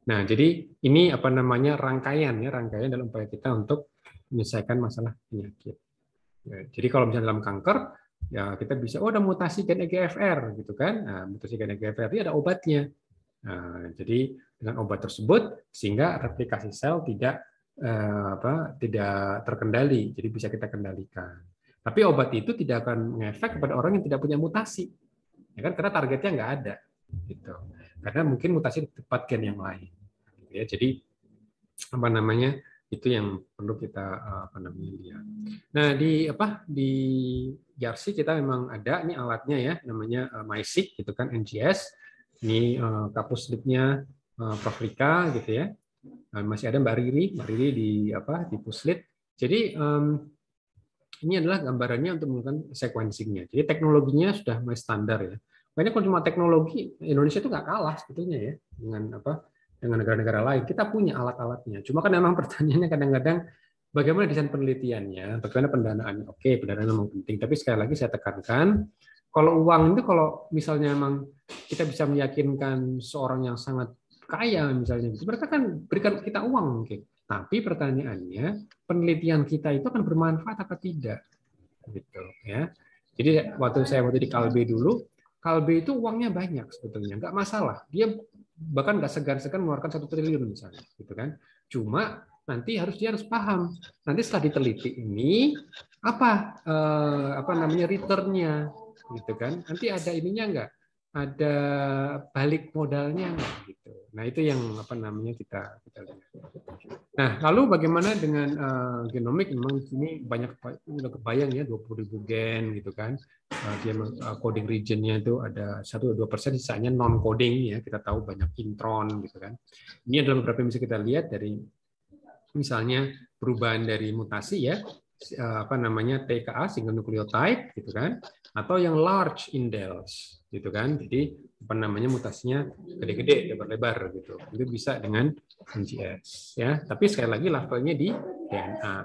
nah jadi ini apa namanya rangkaian ya rangkaian dalam upaya kita untuk menyelesaikan masalah penyakit ya, jadi kalau misalnya dalam kanker ya kita bisa oh ada mutasi gen EGFR gitu kan nah, mutasi gen EGFR ini ada obatnya nah, jadi dengan obat tersebut sehingga replikasi sel tidak Eh, apa tidak terkendali jadi bisa kita kendalikan tapi obat itu tidak akan mengefek kepada orang yang tidak punya mutasi ya kan karena targetnya nggak ada gitu karena mungkin mutasi di tempat gen yang lain gitu ya jadi apa namanya itu yang perlu kita eh, apa namanya lihat nah di apa di Jarsi kita memang ada ini alatnya ya namanya eh, MySeq gitu kan NGS ini kapus lipnya Prof Rika gitu ya Eh, masih ada Mbak Riri, Mbak Riri di apa di Puslit. Jadi um, ini adalah gambarannya untuk menggunakan sequencingnya. Jadi teknologinya sudah mulai standar ya. Banyak kalau cuma teknologi Indonesia itu nggak kalah sebetulnya ya dengan apa dengan negara-negara lain. Kita punya alat-alatnya. Cuma kan memang pertanyaannya kadang-kadang bagaimana desain penelitiannya, bagaimana pendanaannya. Oke, pendanaan memang penting. Tapi sekali lagi saya tekankan, kalau uang itu kalau misalnya memang kita bisa meyakinkan seorang yang sangat kaya misalnya. Mereka kan berikan kita uang mungkin. Tapi pertanyaannya, penelitian kita itu akan bermanfaat atau tidak? Gitu ya. Jadi waktu saya waktu di Kalbe dulu, Kalbe itu uangnya banyak sebetulnya, nggak masalah. Dia bahkan nggak segan-segan mengeluarkan satu triliun misalnya, gitu kan. Cuma nanti harus dia harus paham. Nanti setelah diteliti ini apa eh, apa namanya returnnya, gitu kan. Nanti ada ininya nggak? ada balik modalnya gitu. Nah itu yang apa namanya kita kita lihat. Nah lalu bagaimana dengan uh, eh, genomik? Memang di sini banyak udah kebayang ya 20 ribu gen gitu kan. Uh, dia uh, coding regionnya itu ada satu dua persen sisanya non coding ya kita tahu banyak intron gitu kan. Ini adalah beberapa yang bisa kita lihat dari misalnya perubahan dari mutasi ya apa namanya TKA single nucleotide gitu kan atau yang large indels gitu kan. Jadi apa namanya mutasinya gede-gede, lebar-lebar gitu. Itu bisa dengan NGS ya. Tapi sekali lagi levelnya di DNA.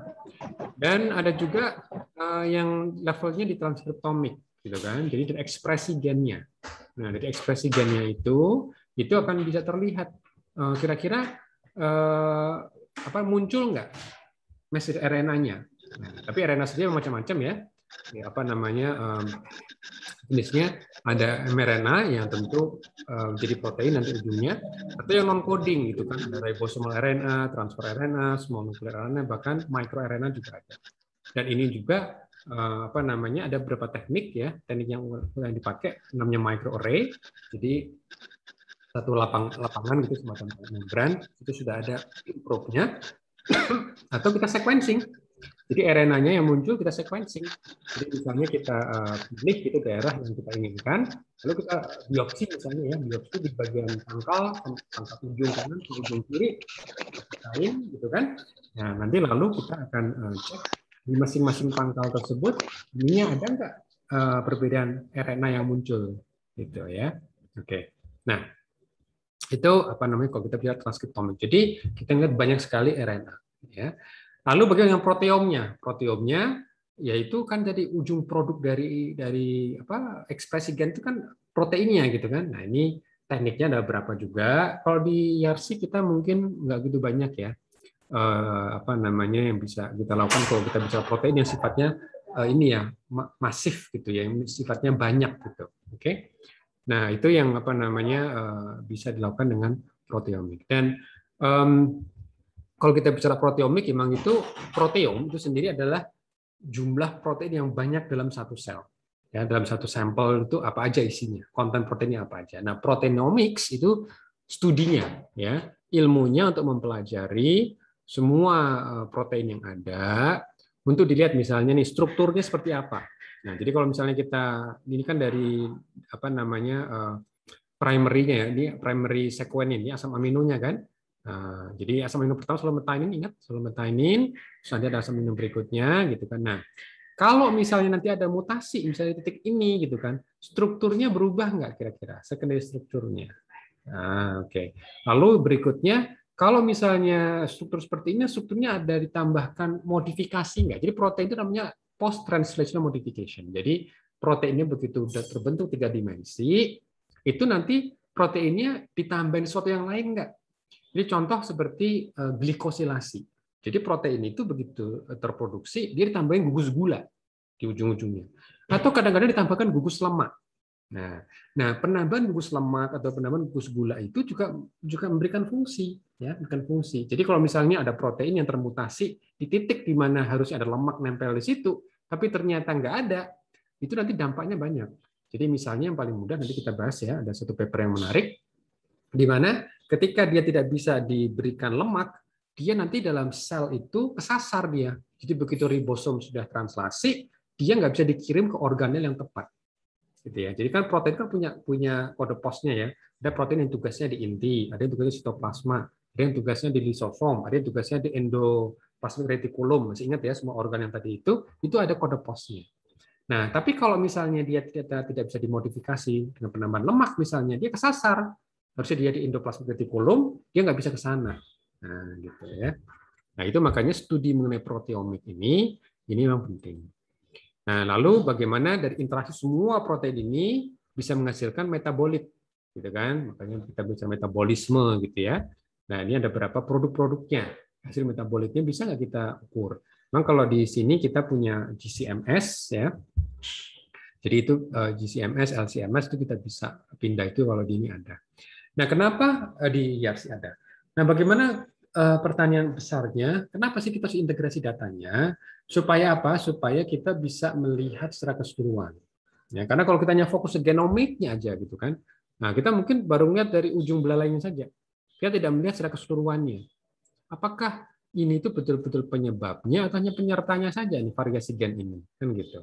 Dan ada juga uh, yang levelnya di transkriptomik gitu kan. Jadi dari ekspresi gennya. Nah, dari ekspresi gennya itu itu akan bisa terlihat eh, kira-kira uh, apa muncul nggak message RNA-nya. Nah, tapi RNA saja macam-macam ya. ya. Apa namanya um, jenisnya ada mRNA yang tentu uh, eh, menjadi protein nanti ujungnya atau yang non coding gitu kan ada ribosomal RNA, transfer RNA, small nuclear RNA bahkan micro RNA juga ada. Dan ini juga uh, apa namanya ada beberapa teknik ya teknik yang, yang dipakai namanya microarray. Jadi satu lapang, lapangan gitu semacam membran itu sudah ada probe-nya atau kita sequencing jadi RNA-nya yang muncul kita sequencing. Jadi misalnya kita eh, pilih itu daerah yang kita inginkan, lalu kita biopsi misalnya ya, biopsi di bagian pangkal, pangkal ujung kanan ujung kiri, lain gitu kan. Nah nanti lalu kita akan eh, cek di masing-masing pangkal tersebut, ininya ada nggak eh, perbedaan RNA yang muncul, gitu ya. Oke. Nah itu apa namanya kalau kita bicara transkriptomic. Jadi kita lihat banyak sekali RNA. Ya. Lalu bagaimana dengan proteomnya? Proteomnya yaitu kan jadi ujung produk dari dari apa ekspresi gen itu kan proteinnya gitu kan. Nah ini tekniknya ada berapa juga. Kalau di YRC e kita mungkin nggak gitu banyak ya eh, apa namanya yang bisa kita lakukan kalau kita bicara protein yang sifatnya eh, ini ya masif gitu ya, yang sifatnya banyak gitu. Oke. Okay? Nah itu yang apa namanya eh, bisa dilakukan dengan proteomik dan um, kalau kita bicara proteomik memang itu proteom itu sendiri adalah jumlah protein yang banyak dalam satu sel. Ya, dalam satu sampel itu apa aja isinya, konten proteinnya apa aja. Nah, proteinomics itu studinya ya, ilmunya untuk mempelajari semua eh, protein yang ada untuk dilihat misalnya nih strukturnya seperti apa. Nah, jadi kalau misalnya kita ini kan dari apa namanya eh, primernya ya, ini primary sequence ini asam aminonya kan. Nah, jadi asam amino pertama selalu solometanin ingat selalu terus nanti ada asam amino berikutnya gitu kan. Nah, kalau misalnya nanti ada mutasi misalnya titik ini gitu kan, strukturnya berubah nggak kira-kira secondary strukturnya? Nah, oke. Okay. Lalu berikutnya kalau misalnya struktur seperti ini, strukturnya ada ditambahkan modifikasi nggak? Jadi protein itu namanya post translational modification. Jadi proteinnya begitu sudah terbentuk tiga dimensi, itu nanti proteinnya ditambahin sesuatu yang lain nggak? Ini contoh seperti eh, glikosilasi. Jadi protein itu begitu eh, terproduksi, dia ditambahin gugus gula di ujung-ujungnya. Atau kadang-kadang ditambahkan gugus lemak. Nah, nah penambahan gugus lemak atau penambahan gugus gula itu juga juga memberikan fungsi, ya, memberikan fungsi. Jadi kalau misalnya ada protein yang termutasi di titik di mana harusnya ada lemak nempel di situ, tapi ternyata nggak ada, itu nanti dampaknya banyak. Jadi misalnya yang paling mudah nanti kita bahas ya, ada satu paper yang menarik di mana ketika dia tidak bisa diberikan lemak, dia nanti dalam sel itu kesasar dia. Jadi begitu ribosom sudah translasi, dia nggak bisa dikirim ke organel yang tepat. Gitu ya. Jadi kan protein kan punya punya kode posnya ya. Ada protein yang tugasnya di inti, ada yang tugasnya sitoplasma, ada yang tugasnya di lisosom, ada yang tugasnya di endoplasmic retikulum. Masih ingat ya semua organ yang tadi itu, itu ada kode posnya. Nah, tapi kalau misalnya dia tidak tidak bisa dimodifikasi dengan penambahan lemak misalnya, dia kesasar harusnya dia di endoplasmik retikulum dia nggak bisa ke sana. Nah, gitu ya. Nah, itu makanya studi mengenai proteomik ini ini memang penting. Nah, lalu bagaimana dari interaksi semua protein ini bisa menghasilkan metabolit gitu kan? Makanya kita bicara metabolisme gitu ya. Nah, ini ada berapa produk-produknya. Hasil metabolitnya bisa nggak kita ukur? Memang kalau di sini kita punya GCMS ya. Jadi itu eh, GCMS, LCMS itu kita bisa pindah itu kalau di ini ada. Nah, kenapa eh, di ada? Nah, bagaimana eh, pertanyaan besarnya, kenapa sih kita harus integrasi datanya? Supaya apa? Supaya kita bisa melihat secara keseluruhan. Ya, karena kalau kita hanya fokus ke genomiknya aja gitu kan. Nah, kita mungkin baru melihat dari ujung belalainya saja. Kita tidak melihat secara keseluruhannya. Apakah ini itu betul-betul penyebabnya atau hanya penyertanya saja nih variasi gen ini? Kan gitu.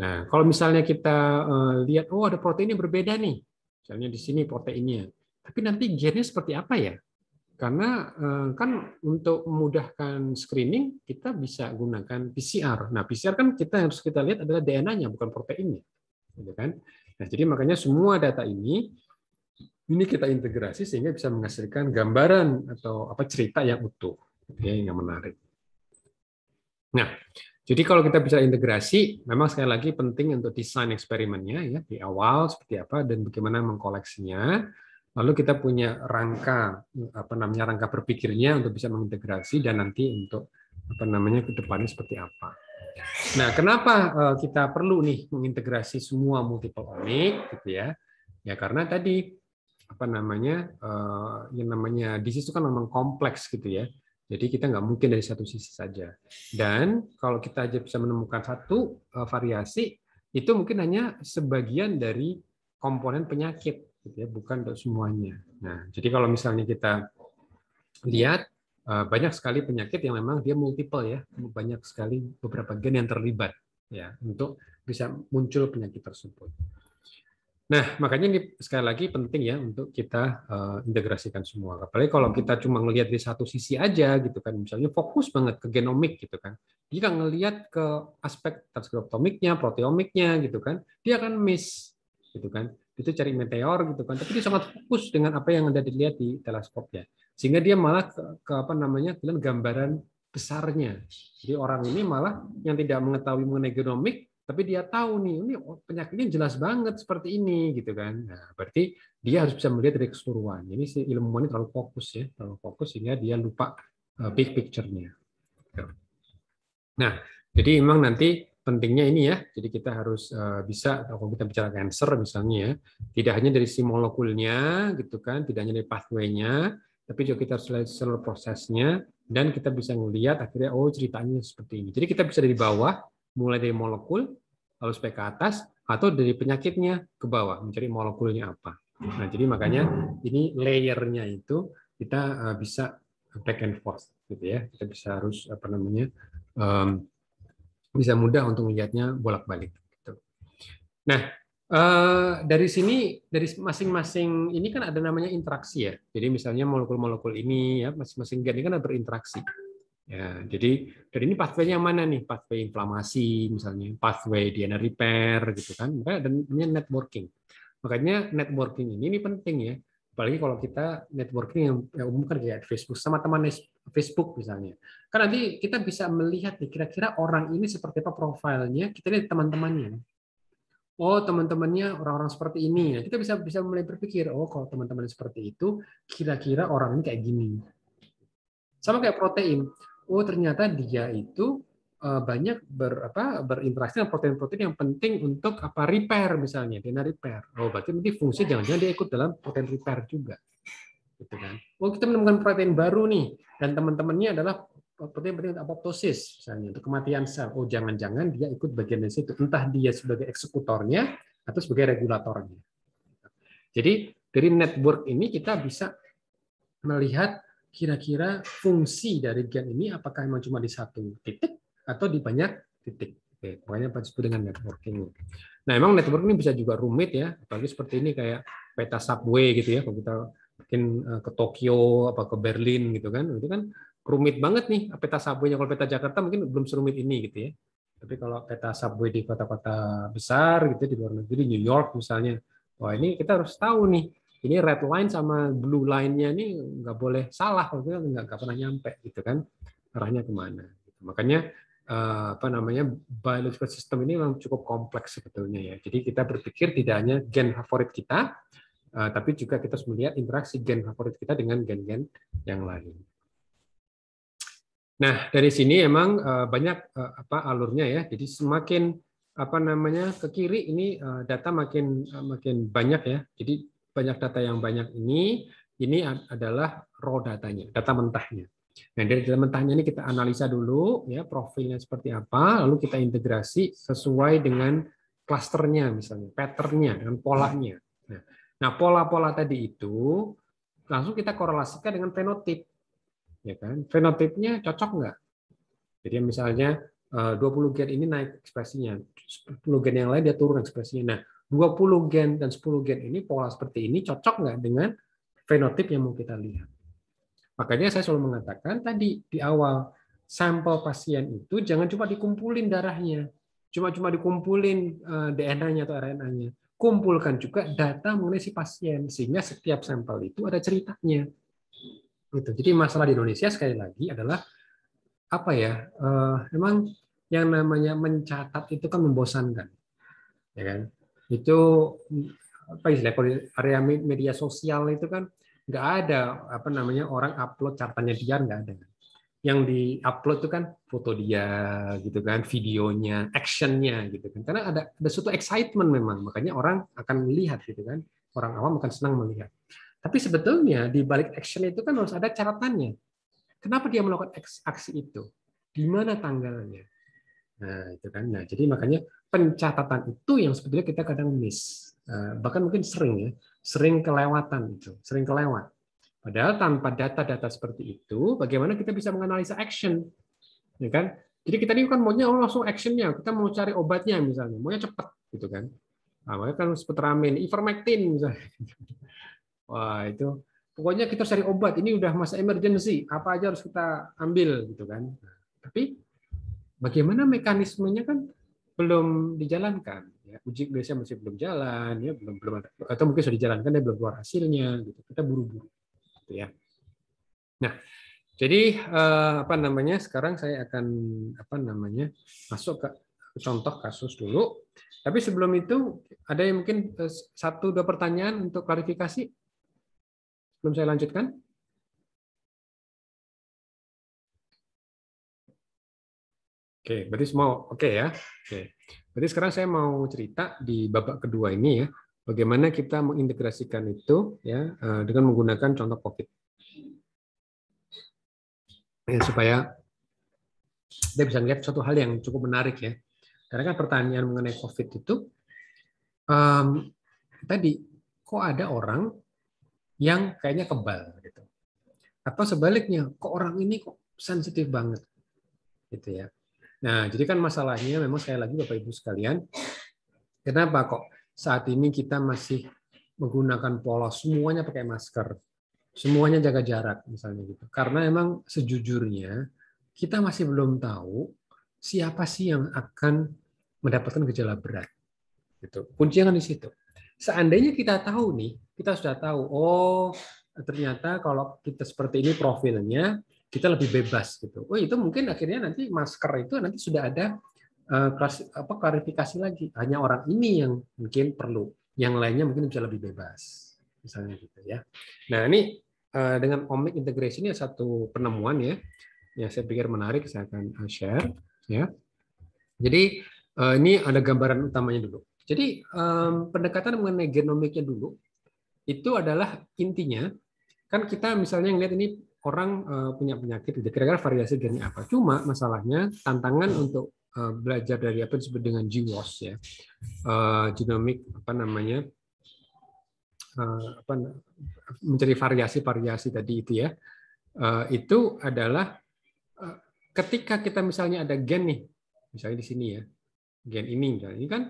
Nah, kalau misalnya kita eh, lihat oh ada protein yang berbeda nih. Misalnya di sini proteinnya. Tapi nanti gennya seperti apa ya? Karena eh, kan untuk memudahkan screening kita bisa gunakan PCR. Nah PCR kan kita harus kita lihat adalah DNA-nya bukan proteinnya, gitu kan? Nah jadi makanya semua data ini ini kita integrasi sehingga bisa menghasilkan gambaran atau apa cerita yang utuh, ya, yang menarik. Nah, jadi kalau kita bisa integrasi, memang sekali lagi penting untuk desain eksperimennya ya di awal seperti apa dan bagaimana mengkoleksinya. Lalu kita punya rangka apa namanya rangka berpikirnya untuk bisa mengintegrasi dan nanti untuk apa namanya ke depannya seperti apa. Nah, kenapa eh, kita perlu nih mengintegrasi semua multiple omic gitu ya? Ya karena tadi apa namanya eh, yang namanya disease itu kan memang kompleks gitu ya. Jadi kita nggak mungkin dari satu sisi saja. Dan kalau kita aja bisa menemukan satu eh, variasi, itu mungkin hanya sebagian dari komponen penyakit gitu ya, bukan untuk semuanya. Nah, jadi kalau misalnya kita lihat eh, banyak sekali penyakit yang memang dia multiple ya, banyak sekali beberapa gen yang terlibat ya untuk bisa muncul penyakit tersebut. Nah, makanya ini sekali lagi penting ya untuk kita eh, integrasikan semua. Apalagi kalau kita cuma ngelihat di satu sisi aja gitu kan, misalnya fokus banget ke genomik gitu kan. Jika ngelihat ke aspek transkriptomiknya, proteomiknya gitu kan, dia akan miss gitu kan itu cari meteor gitu kan tapi dia sangat fokus dengan apa yang anda dilihat di teleskopnya sehingga dia malah ke, ke apa namanya bilang gambaran besarnya jadi orang ini malah yang tidak mengetahui mengenai genomik tapi dia tahu nih ini penyakitnya jelas banget seperti ini gitu kan nah, berarti dia harus bisa melihat dari keseluruhan jadi si ilmuwan ini terlalu fokus ya terlalu fokus sehingga dia lupa eh, big picture-nya gitu. nah jadi memang nanti pentingnya ini ya. Jadi kita harus eh, bisa kalau kita bicara cancer misalnya ya, tidak hanya dari si molekulnya gitu kan, tidak hanya dari pathway-nya, tapi juga kita harus lihat seluruh prosesnya dan kita bisa melihat akhirnya oh ceritanya seperti ini. Jadi kita bisa dari bawah mulai dari molekul lalu sampai ke atas atau dari penyakitnya ke bawah mencari molekulnya apa. Nah, jadi makanya ini layernya itu kita eh, bisa back and forth gitu ya. Kita bisa harus apa namanya um, bisa mudah untuk melihatnya bolak-balik. Gitu. Nah, eh, dari sini dari masing-masing ini kan ada namanya interaksi ya. Jadi misalnya molekul-molekul ini ya masing-masing gen ini kan ada berinteraksi. Ya, jadi dari ini pathway yang mana nih? Pathway inflamasi misalnya, pathway DNA repair gitu kan. dan ada networking. Makanya networking ini, ini penting ya. Apalagi kalau kita networking yang, yang umum kan kayak Facebook sama teman Facebook misalnya. Kan nanti kita bisa melihat nih kira-kira orang ini seperti apa profilnya, kita lihat teman-temannya. Oh, teman-temannya orang-orang seperti ini. Nah, kita bisa bisa mulai berpikir, oh kalau teman-teman seperti itu, kira-kira orang ini kayak gini. Sama kayak protein. Oh, ternyata dia itu eh, banyak ber, apa, berinteraksi dengan protein-protein yang penting untuk apa repair misalnya, DNA repair. Oh, berarti nanti fungsi jangan-jangan dia ikut dalam protein repair juga gitu kan. Oh kita menemukan protein baru nih dan teman-temannya adalah protein-protein apoptosis misalnya untuk kematian sel. Oh jangan-jangan dia ikut bagian dari situ entah dia sebagai eksekutornya atau sebagai regulatornya. Jadi dari network ini kita bisa melihat kira-kira fungsi dari gen ini apakah memang cuma di satu titik atau di banyak titik. Oke, pokoknya apa disebut dengan networking. Nah, emang network ini bisa juga rumit ya, apalagi seperti ini kayak peta subway gitu ya, kalau kita mungkin eh, ke Tokyo apa ke Berlin gitu kan itu kan rumit banget nih peta subway kalau peta Jakarta mungkin belum serumit ini gitu ya tapi kalau peta subway di kota-kota besar gitu di luar negeri New York misalnya wah ini kita harus tahu nih ini red line sama blue line-nya ini nggak boleh salah kalau kita nggak, nggak pernah nyampe gitu kan arahnya kemana gitu. makanya eh, apa namanya biological system ini memang cukup kompleks sebetulnya ya jadi kita berpikir tidak hanya gen favorit kita Eh, tapi juga kita harus melihat interaksi gen favorit kita dengan gen-gen yang lain. Nah, dari sini emang eh, banyak eh, apa alurnya ya. Jadi semakin apa namanya ke kiri ini data makin makin banyak ya. Jadi banyak data yang banyak ini ini adalah raw datanya, data mentahnya. Nah, dari data mentahnya ini kita analisa dulu ya profilnya seperti apa, lalu kita integrasi sesuai dengan klasternya misalnya, patternnya dengan polanya. Nah, Nah, pola-pola tadi itu langsung kita korelasikan dengan fenotip. Ya kan? Fenotipnya cocok nggak? Jadi misalnya 20 eh, gen ini naik ekspresinya, 10 gen yang lain dia turun ekspresinya. Nah, 20 gen dan 10 gen ini pola seperti ini cocok nggak dengan fenotip yang mau kita lihat? Makanya saya selalu mengatakan tadi di awal, sampel pasien itu jangan cuma dikumpulin darahnya, cuma-cuma dikumpulin eh, DNA-nya atau RNA-nya, kumpulkan juga data mengenai si pasien sehingga setiap sampel itu ada ceritanya. Gitu. Jadi masalah di Indonesia sekali lagi adalah apa ya? Uh, eh, emang yang namanya mencatat itu kan membosankan, ya kan? Itu apa istilah area media sosial itu kan nggak ada apa namanya orang upload catatannya dia nggak ada yang di-upload itu kan foto dia gitu kan, videonya, actionnya gitu kan. Karena ada ada suatu excitement memang, makanya orang akan melihat gitu kan. Orang awam akan senang melihat. Tapi sebetulnya di balik action itu kan harus ada catatannya. Kenapa dia melakukan aksi itu? Di mana tanggalnya? Nah, itu kan. Nah, jadi makanya pencatatan itu yang sebetulnya kita kadang miss. Eh, bahkan mungkin sering ya, sering kelewatan itu, sering kelewat Padahal tanpa data-data seperti itu, bagaimana kita bisa menganalisa action? Ya kan? Jadi kita ini kan maunya oh, langsung actionnya, kita mau cari obatnya misalnya, maunya cepat gitu kan. Nah, kan seperti ramen, ivermectin misalnya. Wah itu, pokoknya kita cari obat. Ini udah masa emergency, apa aja harus kita ambil gitu kan. Nah, tapi bagaimana mekanismenya kan belum dijalankan. Ya, uji biasanya masih belum jalan, ya belum belum atau mungkin sudah dijalankan ya belum keluar hasilnya. Gitu. Kita buru-buru. Gitu ya. Nah, jadi eh, apa namanya? Sekarang saya akan apa namanya? masuk ke contoh kasus dulu. Tapi sebelum itu ada yang mungkin eh, satu dua pertanyaan untuk klarifikasi sebelum saya lanjutkan. Oke, berarti semua oke okay ya. Oke. Berarti sekarang saya mau cerita di babak kedua ini ya bagaimana kita mengintegrasikan itu ya eh, dengan menggunakan contoh COVID, ya, supaya kita bisa lihat suatu hal yang cukup menarik ya karena kan pertanyaan mengenai covid itu um, tadi kok ada orang yang kayaknya kebal gitu atau sebaliknya kok orang ini kok sensitif banget gitu ya nah jadi kan masalahnya memang saya lagi bapak ibu sekalian kenapa kok saat ini kita masih menggunakan pola semuanya pakai masker, semuanya jaga jarak misalnya gitu. Karena emang sejujurnya kita masih belum tahu siapa sih yang akan mendapatkan gejala berat. Gitu. Kuncinya kan di situ. Seandainya kita tahu nih, kita sudah tahu, oh ternyata kalau kita seperti ini profilnya, kita lebih bebas gitu. Oh itu mungkin akhirnya nanti masker itu nanti sudah ada Eh, apa klarifikasi lagi hanya orang ini yang mungkin perlu yang lainnya mungkin bisa lebih bebas misalnya gitu ya nah ini eh, dengan omic integration ini satu penemuan ya yang saya pikir menarik saya akan eh, share ya jadi ini ada gambaran utamanya dulu jadi pendekatan mengenai genomiknya dulu itu adalah intinya kan kita misalnya ngeliat ini orang punya penyakit, kira-kira variasi gennya apa. Cuma masalahnya tantangan untuk Eh, belajar dari apa disebut dengan GWAS ya, uh, genomic apa namanya, uh, apa, mencari variasi-variasi tadi itu ya, itu adalah ketika kita misalnya ada gen nih, misalnya di sini ya, gen ini misalnya ini kan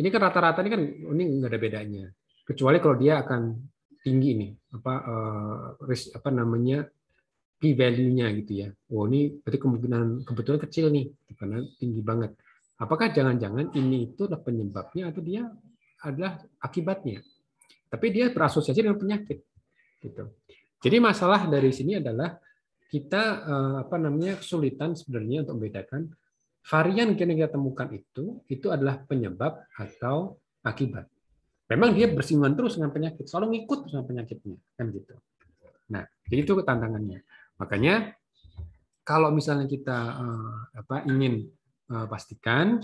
ini kan rata-rata ini kan ini nggak ada bedanya, kecuali kalau dia akan tinggi ini apa apa namanya p-value-nya gitu ya. Oh ini berarti kemungkinan kebetulan kecil nih, karena tinggi banget. Apakah jangan-jangan ini itu adalah penyebabnya atau dia adalah akibatnya? Tapi dia berasosiasi dengan penyakit. Gitu. Jadi masalah dari sini adalah kita eh, apa namanya kesulitan sebenarnya untuk membedakan varian yang kita temukan itu itu adalah penyebab atau akibat. Memang dia bersinggungan terus dengan penyakit, selalu ngikut dengan penyakitnya, kan gitu. Nah, jadi itu tantangannya. Makanya kalau misalnya kita eh, apa ingin eh, pastikan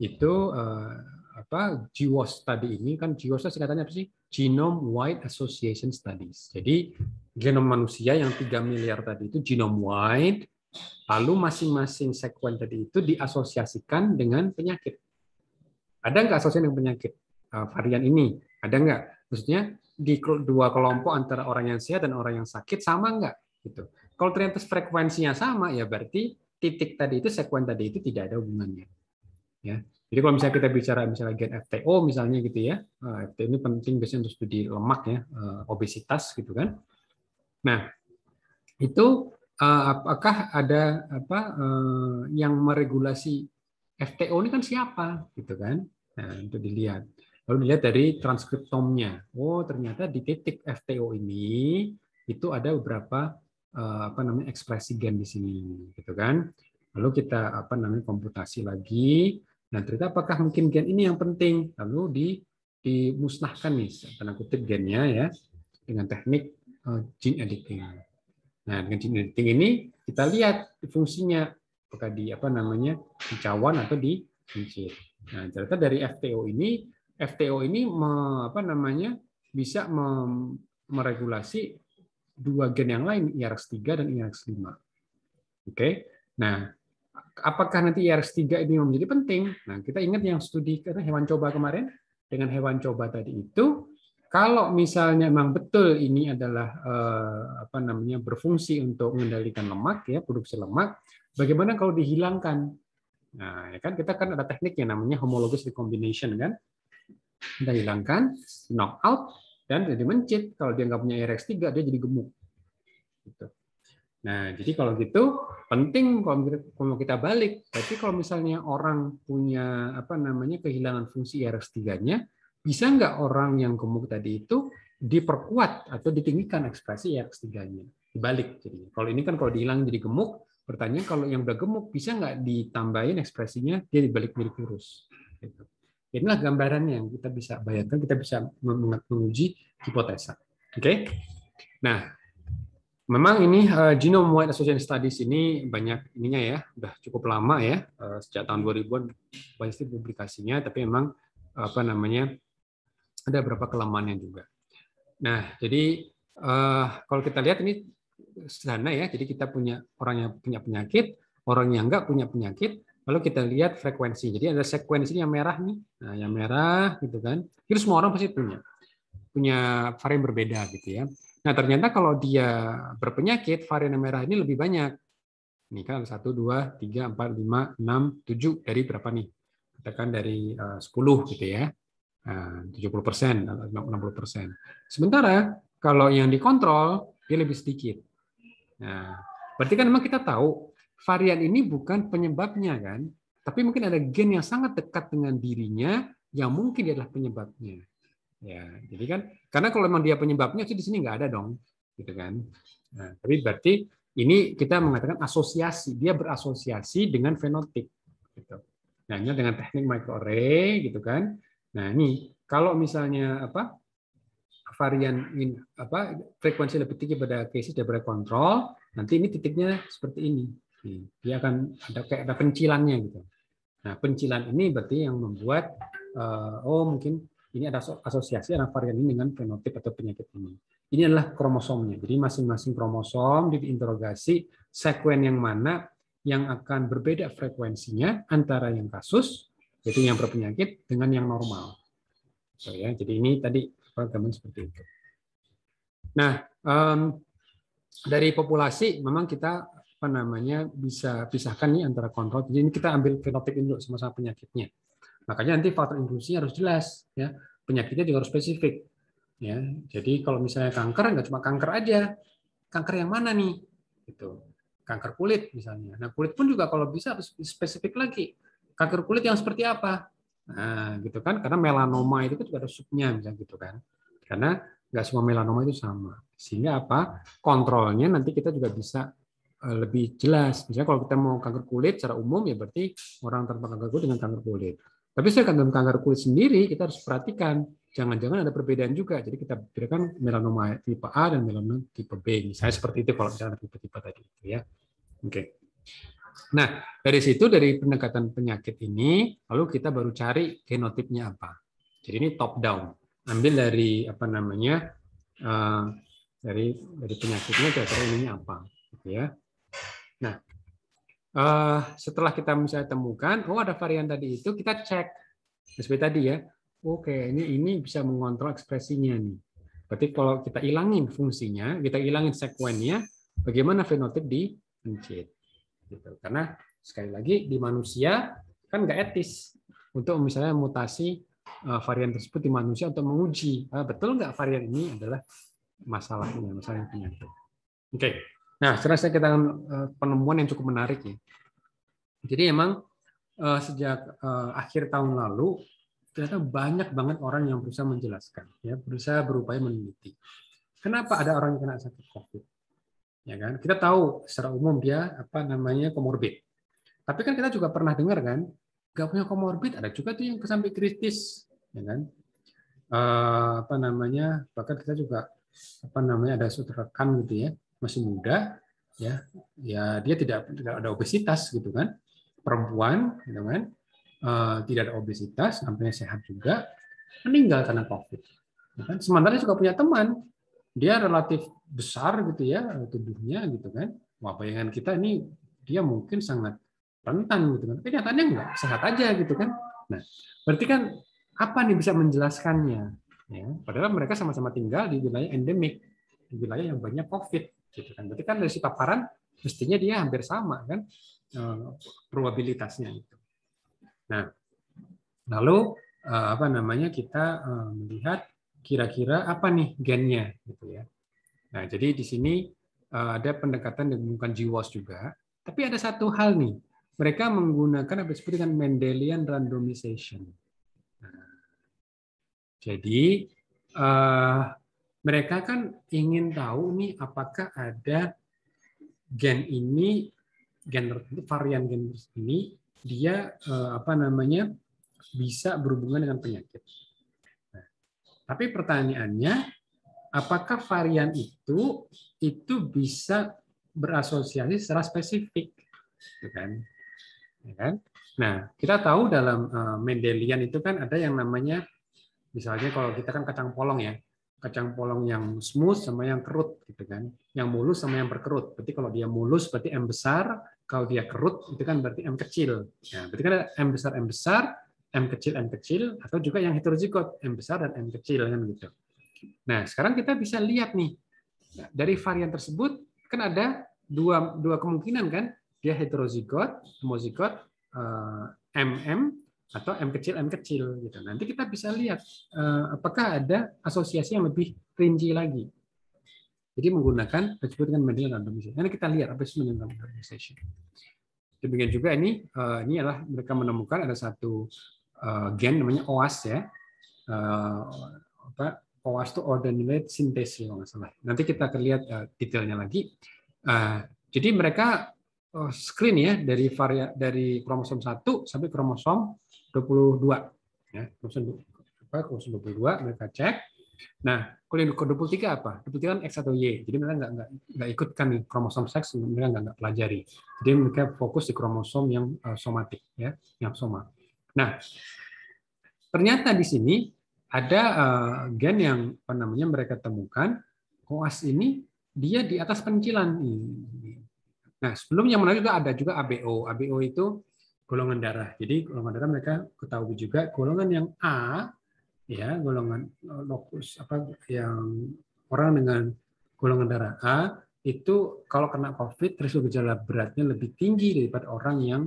itu eh, apa GWAS tadi ini kan GWAS singkatannya apa sih? Genome Wide Association Studies. Jadi genom manusia yang 3 miliar tadi itu genome wide lalu masing-masing sekuen tadi itu diasosiasikan dengan penyakit. Ada nggak asosiasi dengan penyakit varian ini? Ada nggak? Maksudnya di dua kelompok antara orang yang sehat dan orang yang sakit sama nggak? Gitu. Kalau ternyata frekuensinya sama, ya berarti titik tadi itu, sekuen tadi itu tidak ada hubungannya. Ya. Jadi kalau misalnya kita bicara misalnya gen FTO misalnya gitu ya, eh, FTO ini penting biasanya untuk studi lemak ya, eh, obesitas gitu kan. Nah, itu eh, apakah ada apa yang meregulasi FTO ini kan siapa gitu kan? Nah, itu dilihat. Lalu dilihat dari transkriptomnya. Oh, ternyata di titik FTO ini itu ada beberapa Eh, apa namanya ekspresi gen di sini gitu kan lalu kita apa namanya komputasi lagi nah ternyata apakah mungkin gen ini yang penting lalu di dimusnahkan nih tanda kutip gennya ya dengan teknik eh, gene editing nah dengan gene editing ini kita lihat fungsinya apakah di apa namanya di cawan atau di kincir nah ternyata dari FTO ini FTO ini me, apa namanya bisa meregulasi dua gen yang lain, e IRX3 dan e IRX5. Oke. Okay? Nah, apakah nanti e IRX3 ini menjadi penting? Nah, kita ingat yang studi karena hewan coba kemarin dengan hewan coba tadi itu kalau misalnya memang betul ini adalah eh, apa namanya berfungsi untuk mengendalikan lemak ya produksi lemak, bagaimana kalau dihilangkan? Nah, ya kan kita kan ada teknik yang namanya homologous recombination kan. Kita hilangkan, knock out, dan jadi mencit. Kalau dia nggak punya IRX3, dia jadi gemuk. Gitu. Nah, jadi kalau gitu penting kalau kita balik. Tapi kalau misalnya orang punya apa namanya kehilangan fungsi IRX3-nya, bisa nggak orang yang gemuk tadi itu diperkuat atau ditinggikan ekspresi IRX3-nya? Dibalik jadi. Kalau ini kan kalau dihilang jadi gemuk, pertanyaan kalau yang udah gemuk bisa nggak ditambahin ekspresinya dia dibalik mirip virus Gitu. Inilah gambarannya yang kita bisa bayangkan, kita bisa menguji hipotesa. Oke. Okay? Nah, memang ini uh, genome wide association studies ini banyak ininya ya, sudah cukup lama ya, eh, sejak tahun 2000-an pasti publikasinya, tapi memang eh, apa namanya ada beberapa kelemahannya juga. Nah, jadi kalau kita lihat ini sederhana ya, jadi kita punya orang yang punya penyakit, orang yang enggak punya penyakit, Lalu kita lihat frekuensi. Jadi ada sekuensi yang merah nih. Nah, yang merah gitu kan. Itu semua orang pasti punya. Punya varian berbeda gitu ya. Nah, ternyata kalau dia berpenyakit, varian yang merah ini lebih banyak. Ini kan 1, 2, 3, 4, 5, 6, 7 dari berapa nih? Katakan dari 10 eh, gitu ya. 70 nah, persen atau 60 persen. Sementara kalau yang dikontrol dia lebih sedikit. Nah, berarti kan memang kita tahu varian ini bukan penyebabnya kan, tapi mungkin ada gen yang sangat dekat dengan dirinya yang mungkin adalah penyebabnya. Ya, jadi kan karena kalau memang dia penyebabnya sih di sini nggak ada dong, gitu kan. Nah, tapi berarti ini kita mengatakan asosiasi, dia berasosiasi dengan fenotip. Gitu. Nah, ini dengan teknik microarray gitu kan. Nah, ini kalau misalnya apa varian in, apa frekuensi lebih tinggi pada cases daripada kontrol, nanti ini titiknya seperti ini. Iya. Dia akan ada kayak ada pencilannya gitu. Nah, pencilan ini berarti yang membuat eh, oh mungkin ini ada asosiasi antara varian ini dengan fenotip atau penyakit ini. Ini adalah kromosomnya. Jadi masing-masing kromosom diinterogasi sekuen yang mana yang akan berbeda frekuensinya antara yang kasus yaitu yang berpenyakit dengan yang normal. So, ya, jadi ini tadi gambar seperti itu. Nah, um, dari populasi memang kita apa namanya bisa pisahkan nih antara kontrol. Jadi ini kita ambil fenotip ini dulu sama-sama penyakitnya. Makanya nanti faktor induksinya harus jelas ya. Penyakitnya juga harus spesifik. Ya, jadi kalau misalnya kanker nggak cuma kanker aja. Kanker yang mana nih? Gitu. Kanker kulit misalnya. Nah, kulit pun juga kalau bisa harus spesifik lagi. Kanker kulit yang seperti apa? Nah, gitu kan karena melanoma itu kan juga ada subnya misalnya gitu kan. Karena nggak semua melanoma itu sama. Sehingga apa? Kontrolnya nanti kita juga bisa Eh, lebih jelas. Misalnya kalau kita mau kanker kulit secara umum ya berarti orang tanpa kanker kulit dengan kanker kulit. Tapi saya kanker kanker kulit sendiri kita harus perhatikan jangan-jangan ada perbedaan juga. Jadi kita bedakan melanoma tipe A dan melanoma tipe B. Misalnya seperti itu kalau misalnya tipe-tipe tadi itu ya. Oke. Nah, dari situ dari pendekatan penyakit ini lalu kita baru cari genotipnya apa. Jadi ini top down. Ambil dari apa namanya? Uh, dari dari penyakitnya kira-kira ininya apa gitu ya. Nah, uh, setelah kita misalnya temukan, oh ada varian tadi itu, kita cek seperti tadi ya. Oke, ini ini bisa mengontrol ekspresinya nih. Berarti kalau kita ilangin fungsinya, kita ilangin sekuennya, bagaimana fenotip di pencit? Gitu. Karena sekali lagi di manusia kan nggak etis untuk misalnya mutasi eh, varian tersebut di manusia untuk menguji ah, betul nggak varian ini adalah masalahnya masalah penyakit. Oke. Okay. Nah, sekarang saya kita eh, penemuan yang cukup menarik ya. Jadi emang eh, sejak eh, akhir tahun lalu ternyata banyak banget orang yang berusaha menjelaskan, ya berusaha berupaya meneliti. Kenapa ada orang yang kena sakit COVID? Ya kan? Kita tahu secara umum dia apa namanya komorbid. Tapi kan kita juga pernah dengar kan, nggak punya komorbid ada juga tuh yang sampai kritis, ya kan? apa namanya bahkan kita juga apa namanya ada suatu gitu ya masih muda, ya, ya dia tidak, tidak ada obesitas gitu kan, perempuan, gitu kan, uh, tidak ada obesitas, sampai sehat juga, meninggal karena COVID. gitu kan? Sementara dia juga punya teman, dia relatif besar gitu ya eh, tubuhnya gitu kan. Wah bayangan kita ini dia mungkin sangat rentan gitu kan. Tapi nyatanya enggak, sehat aja gitu kan. Nah, berarti kan apa nih bisa menjelaskannya? Ya, padahal mereka sama-sama tinggal di wilayah endemik, di wilayah yang banyak COVID gitu kan berarti kan dari si paparan mestinya dia hampir sama kan eh, probabilitasnya itu nah lalu eh, apa namanya kita eh, melihat kira-kira apa nih gennya gitu ya nah jadi di sini ada pendekatan yang menggunakan GWAS juga tapi ada satu hal nih mereka menggunakan apa disebut dengan Mendelian randomization. Nah, jadi mereka kan ingin tahu nih apakah ada gen ini gen tertentu varian gen ini dia eh, apa namanya bisa berhubungan dengan penyakit. Nah, tapi pertanyaannya apakah varian itu itu bisa berasosiasi secara spesifik, gitu kan? Ya kan? Nah, kita tahu dalam eh, Mendelian itu kan ada yang namanya misalnya kalau kita kan kacang polong ya, kacang polong yang smooth sama yang kerut gitu kan. Yang mulus sama yang berkerut. Berarti kalau dia mulus berarti M besar, kalau dia kerut itu kan berarti M kecil. Ya, berarti kan ada M besar M besar, M kecil M kecil atau juga yang heterozigot M besar dan M kecil kan gitu. Nah, sekarang kita bisa lihat nih dari varian tersebut kan ada dua dua kemungkinan kan dia heterozigot, homozigot, MM atau M kecil M kecil gitu. Nanti kita bisa lihat eh, apakah ada asosiasi yang lebih rinci lagi. Jadi menggunakan disebut dengan Mendelian randomization. Nanti kita lihat apa itu randomization. Demikian juga ini eh, ini adalah mereka menemukan ada satu eh, gen namanya OAS ya. apa OAS itu ordinate synthase kalau salah. Nanti kita akan lihat detailnya lagi. Jadi mereka screen ya dari varia dari kromosom 1 sampai kromosom 22 ya Knopson apa Knopson 22 mereka cek nah kalau yang ke 23 apa 23 kan X atau Y jadi mereka nggak nggak nggak ikut kan kromosom seks mereka nggak nggak pelajari jadi mereka fokus di kromosom yang uh, somatik ya yang soma nah ternyata di sini ada uh, gen yang apa namanya mereka temukan koas ini dia di atas pencilan. Nah sebelumnya mana juga ada juga ABO. ABO itu golongan darah. Jadi golongan darah mereka ketahui juga golongan yang A ya, golongan e, lokus apa yang orang dengan golongan darah A itu kalau kena COVID risiko gejala beratnya lebih tinggi daripada orang yang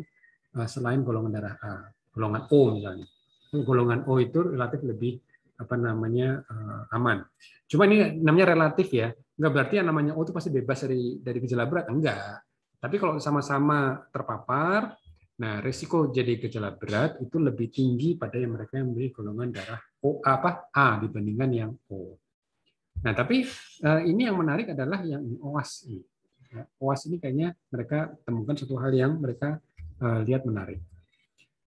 e, selain golongan darah A, golongan O misalnya. Golongan O itu relatif lebih apa namanya e, aman. Cuma ini namanya relatif ya. Enggak berarti yang namanya O itu pasti bebas dari dari gejala berat, enggak. Tapi kalau sama-sama terpapar, Nah, risiko jadi gejala berat itu lebih tinggi pada yang mereka yang memiliki golongan darah O apa A dibandingkan yang O. Nah, tapi eh, ini yang menarik adalah yang OAS ini ya, OAS ini kayaknya mereka temukan satu hal yang mereka eh, lihat menarik.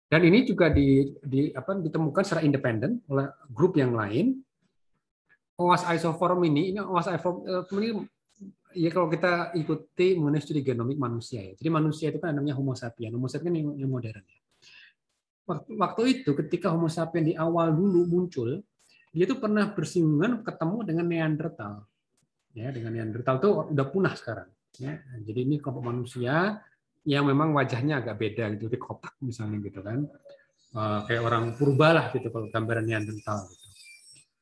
Dan ini juga di, di, apa, ditemukan secara independen oleh grup yang lain. OAS isoform ini, ini OAS isoform eh, ini ya kalau kita ikuti mengenai studi genomik manusia ya. Jadi manusia itu kan namanya Homo sapiens. Homo sapiens kan yang, modern ya. Waktu, itu ketika Homo sapiens di awal dulu muncul, dia itu pernah bersinggungan ketemu dengan Neanderthal. Ya, dengan Neanderthal itu udah punah sekarang. Ya, jadi ini kelompok manusia yang memang wajahnya agak beda gitu, di kotak misalnya gitu kan. Eh, kayak orang purba lah gitu kalau gambaran Neanderthal gitu.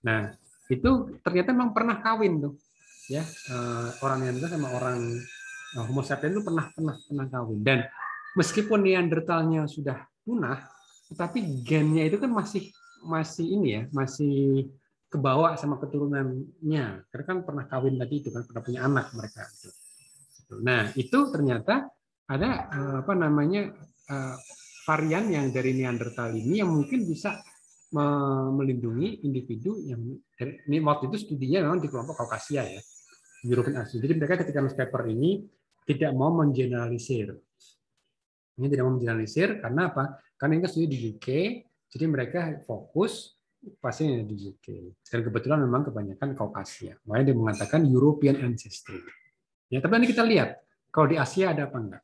Nah, itu ternyata memang pernah kawin tuh ya uh, orang Neanderthal sama orang uh, Homo sapiens itu pernah pernah pernah kawin dan meskipun Neanderthalnya sudah punah tetapi gennya itu kan masih masih ini ya masih kebawa sama keturunannya karena kan pernah kawin tadi itu kan pernah punya anak mereka nah itu ternyata ada eh, apa namanya varian yang dari Neanderthal ini yang mungkin bisa melindungi individu yang ini waktu itu studinya memang di kelompok Kaukasia ya European Asia. Ah, jadi mereka ketika nulis paper ini tidak mau mengeneralisir. Ini tidak mau mengeneralisir karena apa? Karena ini kan studi di UK, jadi mereka fokus pastinya di UK. Dan kebetulan memang kebanyakan Kaukasia. Makanya dia mengatakan European ancestry. Ya, tapi nanti kita lihat kalau di Asia ada apa enggak.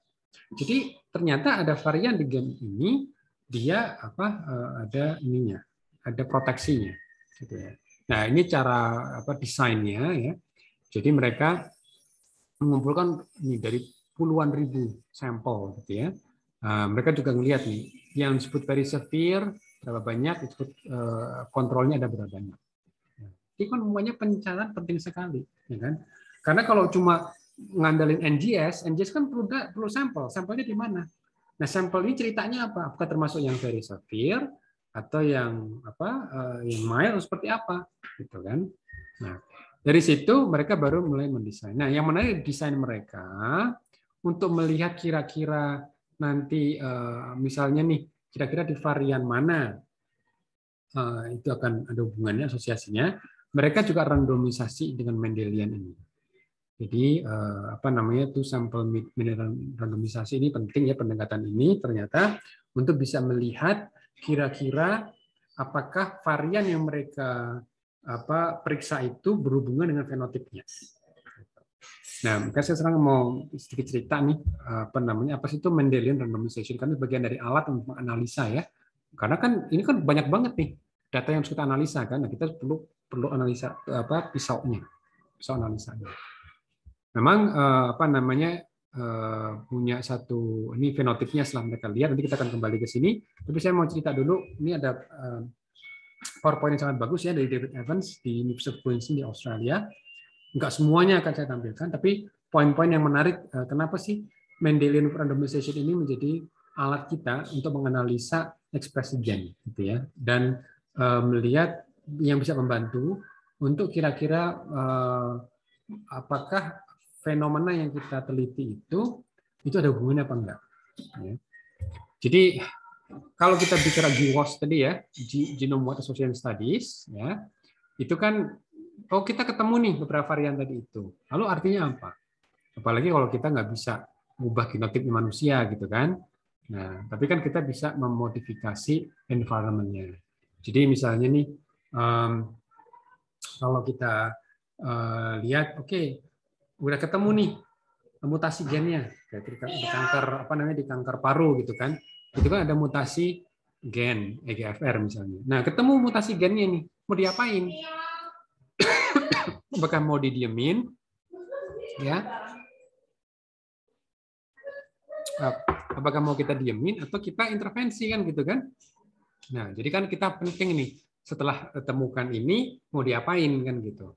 Jadi ternyata ada varian di gen ini dia apa eh, ada ininya, ada proteksinya gitu ya. Nah, ini cara apa desainnya ya. Jadi mereka mengumpulkan ini dari puluhan ribu sampel gitu ya. Nah, mereka juga melihat nih yang disebut very severe berapa banyak, disebut eh, kontrolnya ada berapa banyak. Ini kan semuanya pencatatan penting sekali, ya kan? Karena kalau cuma ngandelin NGS, NGS kan perlu perlu sampel, sampelnya di mana? Nah, sampel ini ceritanya apa? Apakah termasuk yang very severe atau yang apa? Eh, yang mild seperti apa? Gitu kan? Nah, dari situ mereka baru mulai mendesain. Nah, yang menarik desain mereka untuk melihat kira-kira nanti eh, misalnya nih kira-kira di varian mana eh, itu akan ada hubungannya asosiasinya. Mereka juga randomisasi dengan Mendelian ini. Jadi eh, apa namanya itu sampel mineral randomisasi ini penting ya pendekatan ini ternyata untuk bisa melihat kira-kira apakah varian yang mereka apa periksa itu berhubungan dengan fenotipnya. Nah, maka saya sekarang mau sedikit cerita nih apa namanya apa sih itu Mendelian randomization karena bagian dari alat untuk menganalisa ya. Karena kan ini kan banyak banget nih data yang harus kita analisa kan. Nah, kita perlu perlu analisa apa pisaunya. Pisau analisanya. Memang eh, apa namanya eh, punya satu ini fenotipnya setelah mereka lihat nanti kita akan kembali ke sini. Tapi saya mau cerita dulu ini ada eh, PowerPoint yang sangat bagus ya dari David Evans di University of Queensland di Australia. Enggak semuanya akan saya tampilkan, tapi poin-poin yang menarik eh, kenapa sih Mendelian randomization ini menjadi alat kita untuk menganalisa ekspresi gen gitu ya dan eh, melihat yang bisa membantu untuk kira-kira eh, apakah fenomena yang kita teliti itu itu ada hubungannya apa enggak. Gitu ya. Jadi kalau kita bicara GWAS tadi ya, Genome Wide Association Studies, ya, itu kan, oh kita ketemu nih beberapa varian tadi itu. Lalu artinya apa? Apalagi kalau kita nggak bisa ubah genotip manusia gitu kan. Nah, tapi kan kita bisa memodifikasi environmentnya. Jadi misalnya nih, um, kalau kita uh, lihat, oke, okay, udah ketemu nih mutasi gennya, kayak di kanker apa namanya di kanker paru gitu kan itu kan ada mutasi gen EGFR misalnya. Nah, ketemu mutasi gennya nih, mau diapain? Apakah mau didiemin? Ya. Apakah mau kita diemin atau kita intervensi kan gitu kan? Nah, jadi kan kita penting nih setelah temukan ini mau diapain kan gitu.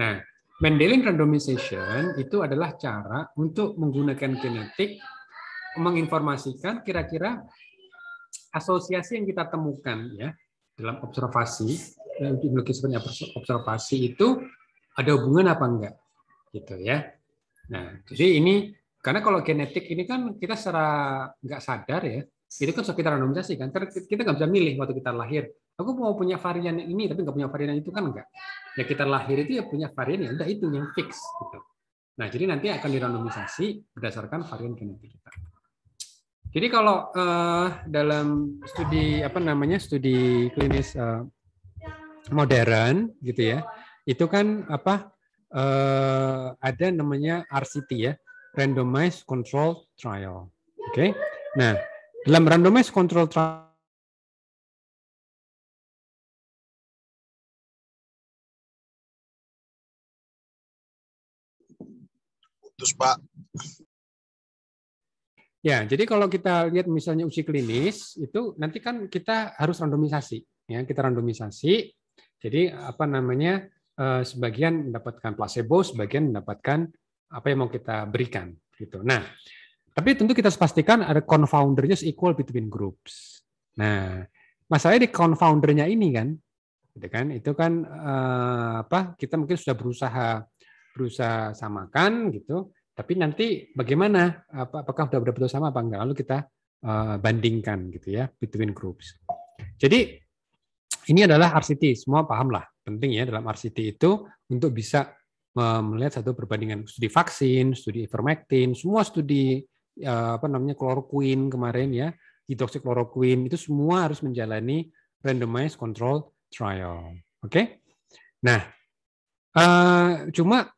Nah, Mendelian randomization itu adalah cara untuk menggunakan genetik menginformasikan kira-kira asosiasi yang kita temukan ya dalam observasi eh, dalam biologi sebenarnya observasi itu ada hubungan apa enggak gitu ya. Nah, jadi ini karena kalau genetik ini kan kita secara nggak sadar ya, itu kan sekitar randomisasi kan, kita nggak bisa milih waktu kita lahir. Aku mau punya varian ini tapi nggak punya varian itu kan enggak. Ya kita lahir itu ya punya varian yang udah itu yang fix gitu. Nah, jadi nanti akan dirandomisasi berdasarkan varian genetik kita. Jadi kalau uh, dalam studi apa namanya studi klinis uh, modern gitu ya, itu kan apa uh, ada namanya RCT ya, randomized control trial. Oke. Okay? Nah, dalam randomized control trial putus Pak. Ya, jadi kalau kita lihat misalnya uji klinis itu nanti kan kita harus randomisasi, ya kita randomisasi. Jadi apa namanya eh, sebagian mendapatkan placebo, sebagian mendapatkan apa yang mau kita berikan, gitu. Nah, tapi tentu kita pastikan ada confoundernya equal between groups. Nah, masalahnya di confoundernya ini kan, gitu kan? Itu kan eh, apa? Kita mungkin sudah berusaha berusaha samakan gitu, tapi nanti bagaimana? Apakah sudah betul-betul sama apa enggak? Lalu kita eh, bandingkan gitu ya between groups. Jadi ini adalah RCT, semua pahamlah penting ya dalam RCT itu untuk bisa melihat satu perbandingan studi vaksin, studi ivermectin, semua studi eh, apa namanya kloroquin kemarin ya, hidroksikloroquin itu semua harus menjalani randomized control trial. Oke. Okay? Nah, eh, cuma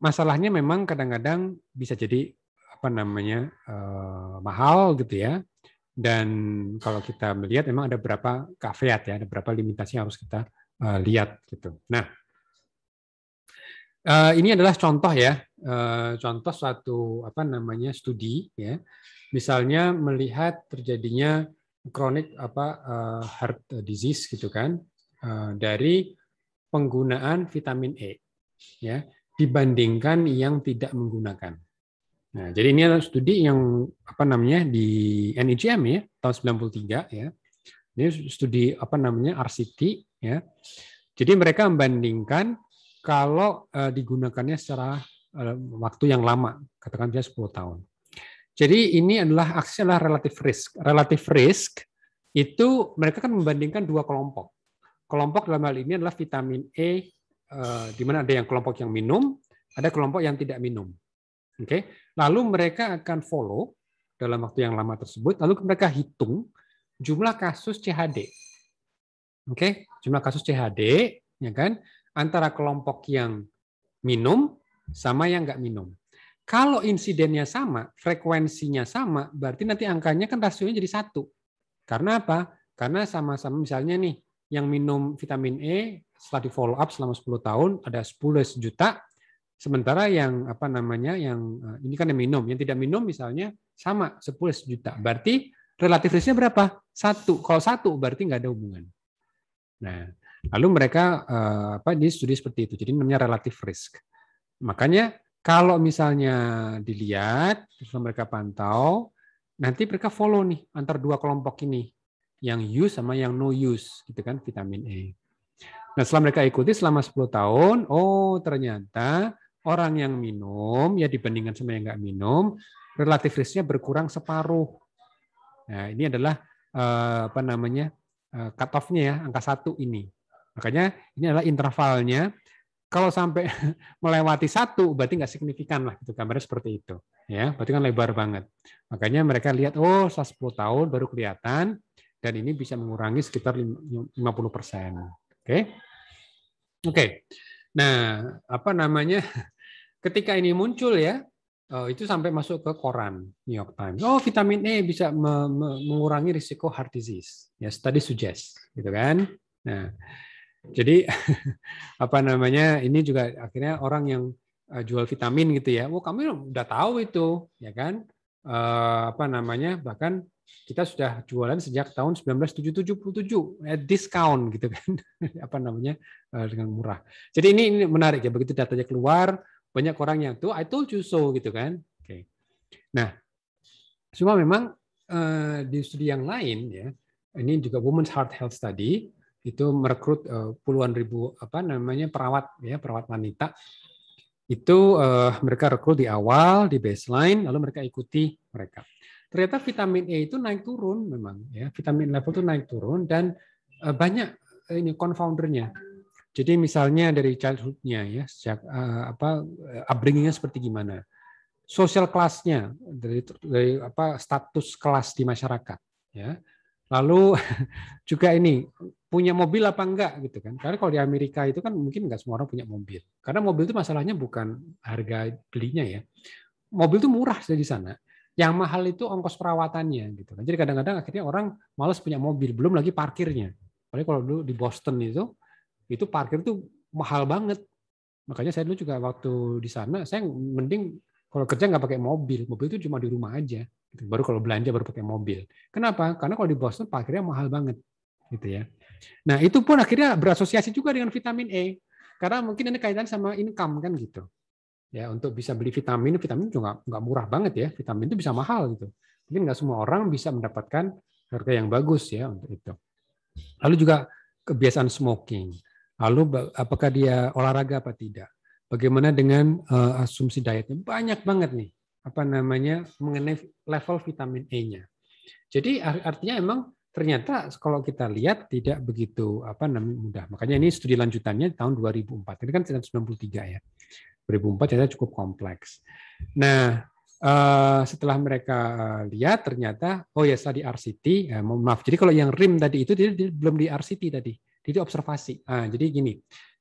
masalahnya memang kadang-kadang bisa jadi apa namanya eh, mahal gitu ya. Dan kalau kita melihat memang ada berapa kafeat ya, ada berapa limitasi yang harus kita eh, lihat gitu. Nah, eh, ini adalah contoh ya, eh, contoh suatu apa namanya studi ya. Misalnya melihat terjadinya kronik apa eh, heart disease gitu kan eh, dari penggunaan vitamin E ya dibandingkan yang tidak menggunakan. Nah, jadi ini adalah studi yang apa namanya di NIGM e ya tahun 93 ya. Ini studi apa namanya RCT ya. Jadi mereka membandingkan kalau eh, digunakannya secara eh, waktu yang lama, katakan dia 10 tahun. Jadi ini adalah aksi adalah relatif risk. Relatif risk itu mereka kan membandingkan dua kelompok. Kelompok dalam hal ini adalah vitamin E Eh, di mana ada yang kelompok yang minum, ada kelompok yang tidak minum. Oke. Okay? Lalu mereka akan follow dalam waktu yang lama tersebut, lalu mereka hitung jumlah kasus CHD. Oke, okay? jumlah kasus CHD ya kan antara kelompok yang minum sama yang nggak minum. Kalau insidennya sama, frekuensinya sama, berarti nanti angkanya kan rasionya jadi satu. Karena apa? Karena sama-sama misalnya nih, yang minum vitamin E setelah di follow up selama 10 tahun ada 10 juta sementara yang apa namanya yang eh, ini kan yang minum yang tidak minum misalnya sama 10 juta berarti relatif risknya berapa satu kalau satu berarti nggak ada hubungan nah lalu mereka eh, apa ini studi seperti itu jadi namanya relatif risk makanya kalau misalnya dilihat terus mereka pantau nanti mereka follow nih antar dua kelompok ini yang use sama yang no use gitu kan vitamin E Nah, setelah mereka ikuti selama 10 tahun, oh ternyata orang yang minum ya dibandingkan sama yang nggak minum, relatif risknya berkurang separuh. Nah, ini adalah eh, apa namanya? Eh, cut off ya, angka satu ini. Makanya ini adalah intervalnya. Kalau sampai melewati satu, berarti nggak signifikan lah. Itu Gambarnya seperti itu. ya Berarti kan lebar banget. Makanya mereka lihat, oh setelah 10 tahun baru kelihatan, dan ini bisa mengurangi sekitar 50 persen. Oke. Okay? Oke. Okay. Nah, apa namanya? Ketika ini muncul ya, eh, itu sampai masuk ke koran New York Times. Oh, vitamin E bisa mengurangi risiko heart disease. Ya, study suggest, gitu kan? Nah, jadi apa namanya? Ini juga akhirnya orang yang eh, jual vitamin gitu ya. Oh, kami udah tahu itu, ya kan? Eh, apa namanya bahkan kita sudah jualan sejak tahun 1977 at discount gitu kan apa namanya eh, dengan murah jadi ini, menarik ya begitu datanya keluar banyak orang yang tuh I told you so gitu kan oke nah cuma memang eh, di studi yang lain ya ini juga Women's Heart Health Study itu merekrut puluhan ribu apa namanya perawat ya perawat wanita itu uh, mereka rekrut di awal di baseline lalu mereka ikuti mereka ternyata vitamin E itu naik turun memang ya vitamin level itu naik turun dan uh, banyak uh, ini confoundernya jadi misalnya dari childhoodnya ya sejak uh, apa upbringingnya seperti gimana sosial kelasnya dari dari apa status kelas di masyarakat ya Lalu juga ini punya mobil apa enggak gitu kan? Karena kalau di Amerika itu kan mungkin enggak semua orang punya mobil. Karena mobil itu masalahnya bukan harga belinya ya. Mobil itu murah di sana. Yang mahal itu ongkos perawatannya gitu kan. Jadi kadang-kadang akhirnya orang males punya mobil, belum lagi parkirnya. Apalagi kalau dulu di Boston itu itu parkir itu mahal banget. Makanya saya dulu juga waktu di sana saya mending kalau kerja nggak pakai mobil, mobil itu cuma di rumah aja Gitu. Baru kalau belanja baru pakai mobil. Kenapa? Karena kalau di Boston parkirnya mahal banget, gitu ya. Nah itu pun akhirnya berasosiasi juga dengan vitamin E, karena mungkin ini kaitan sama income kan gitu. Ya untuk bisa beli vitamin, vitamin juga nggak murah banget ya. Vitamin itu bisa mahal gitu. Mungkin nggak semua orang bisa mendapatkan harga yang bagus ya untuk itu. Lalu juga kebiasaan smoking. Lalu apakah dia olahraga apa tidak? Bagaimana dengan eh, asumsi dietnya? Banyak banget nih apa namanya mengenai level vitamin E-nya. Jadi artinya emang ternyata kalau kita lihat tidak begitu apa namanya mudah. Makanya ini studi lanjutannya tahun 2004. Ini kan 1993 ya. 2004 ternyata cukup kompleks. Nah, eh, setelah mereka eh, lihat ternyata oh ya setelah di RCT eh, ya, maaf jadi kalau yang rim tadi itu dia belum di RCT tadi jadi observasi nah, jadi gini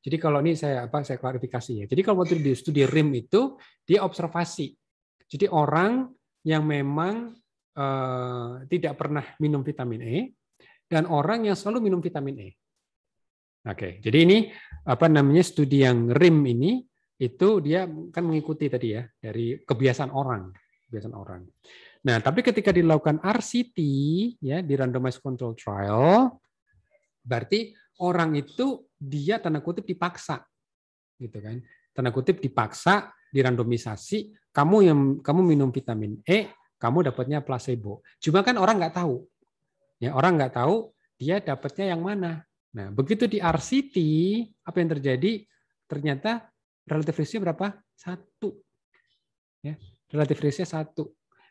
jadi kalau ini saya apa saya klarifikasi ya jadi kalau waktu di studi rim itu dia observasi jadi orang yang memang eh, tidak pernah minum vitamin E dan orang yang selalu minum vitamin E. Oke, jadi ini apa namanya studi yang RIM ini itu dia kan mengikuti tadi ya dari kebiasaan orang, kebiasaan orang. Nah, tapi ketika dilakukan RCT ya di randomized control trial berarti orang itu dia tanda kutip dipaksa gitu kan tanda kutip dipaksa dirandomisasi kamu yang kamu minum vitamin E kamu dapatnya placebo cuma kan orang nggak tahu ya orang nggak tahu dia dapatnya yang mana nah begitu di RCT apa yang terjadi ternyata relatif risiko berapa satu ya relatif ratio satu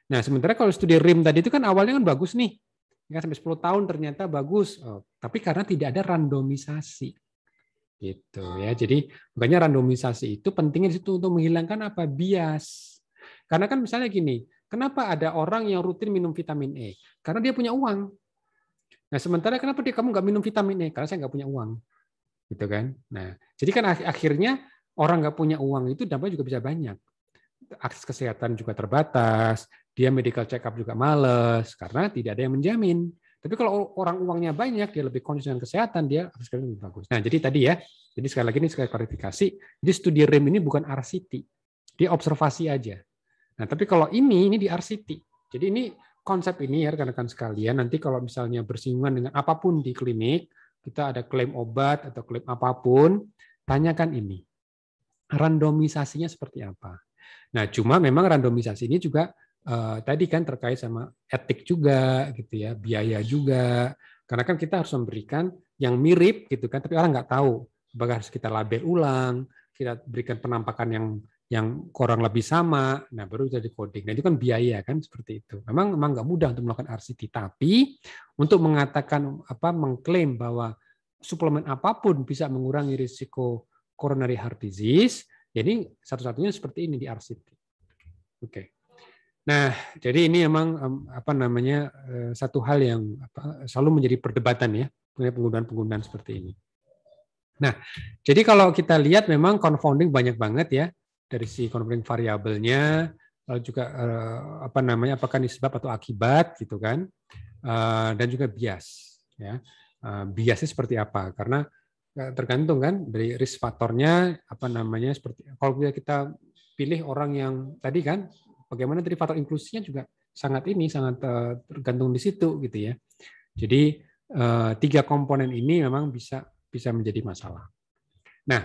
nah sementara kalau studi RIM tadi itu kan awalnya kan bagus nih Nggak ya, sampai 10 tahun ternyata bagus oh, tapi karena tidak ada randomisasi gitu ya. Jadi makanya randomisasi itu pentingnya disitu untuk menghilangkan apa bias. Karena kan misalnya gini, kenapa ada orang yang rutin minum vitamin E? Karena dia punya uang. Nah sementara kenapa dia kamu nggak minum vitamin E? Karena saya nggak punya uang, gitu kan? Nah jadi kan akhirnya orang nggak punya uang itu dampak juga bisa banyak. Akses kesehatan juga terbatas, dia medical check up juga males karena tidak ada yang menjamin. Tapi kalau orang uangnya banyak, dia lebih konsisten dengan kesehatan, dia harus lebih bagus. Nah, jadi tadi ya, jadi sekali lagi ini sekali klarifikasi, jadi studi REM ini bukan RCT, dia observasi aja. Nah, tapi kalau ini, ini di RCT. Jadi ini konsep ini ya rekan-rekan sekalian, nanti kalau misalnya bersinggungan dengan apapun di klinik, kita ada klaim obat atau klaim apapun, tanyakan ini. Randomisasinya seperti apa? Nah, cuma memang randomisasi ini juga Eh, tadi kan terkait sama etik juga gitu ya, biaya juga. Karena kan kita harus memberikan yang mirip gitu kan, tapi orang nggak tahu apakah harus kita label ulang, kita berikan penampakan yang yang kurang lebih sama, nah baru bisa dikoding. Nah itu kan biaya kan seperti itu. Memang memang nggak mudah untuk melakukan RCT, tapi untuk mengatakan apa mengklaim bahwa suplemen apapun bisa mengurangi risiko coronary heart disease, jadi ya satu-satunya seperti ini di RCT. Oke. Okay. Nah, jadi ini memang apa namanya eh, satu hal yang selalu menjadi perdebatan ya mengenai penggunaan-penggunaan seperti ini. Nah, jadi kalau kita lihat memang confounding banyak banget ya dari si confounding variabelnya, lalu juga eh, apa namanya apakah ini sebab atau akibat gitu kan, eh, dan juga bias ya. Biasnya seperti apa? Karena tergantung kan dari risk faktornya apa namanya seperti kalau kita pilih orang yang tadi kan bagaimana tadi faktor inklusinya juga sangat ini sangat eh, tergantung di situ gitu ya. Jadi eh, tiga komponen ini memang bisa bisa menjadi masalah. Nah,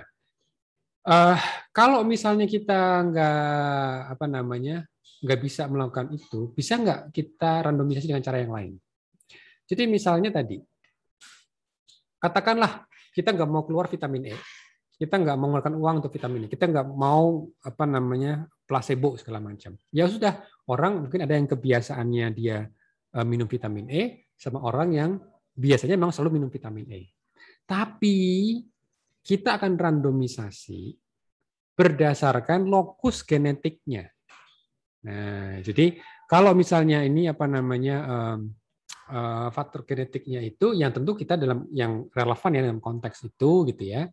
eh, kalau misalnya kita nggak apa namanya nggak bisa melakukan itu, bisa nggak kita randomisasi dengan cara yang lain? Jadi misalnya tadi, katakanlah kita nggak mau keluar vitamin E, kita nggak mengeluarkan uang untuk vitamin E, kita nggak mau apa namanya placebo segala macam. Ya sudah, orang mungkin ada yang kebiasaannya dia eh, minum vitamin E sama orang yang biasanya memang selalu minum vitamin E. Tapi kita akan randomisasi berdasarkan lokus genetiknya. Nah, jadi kalau misalnya ini apa namanya um, uh, faktor genetiknya itu yang tentu kita dalam yang relevan ya dalam konteks itu gitu ya.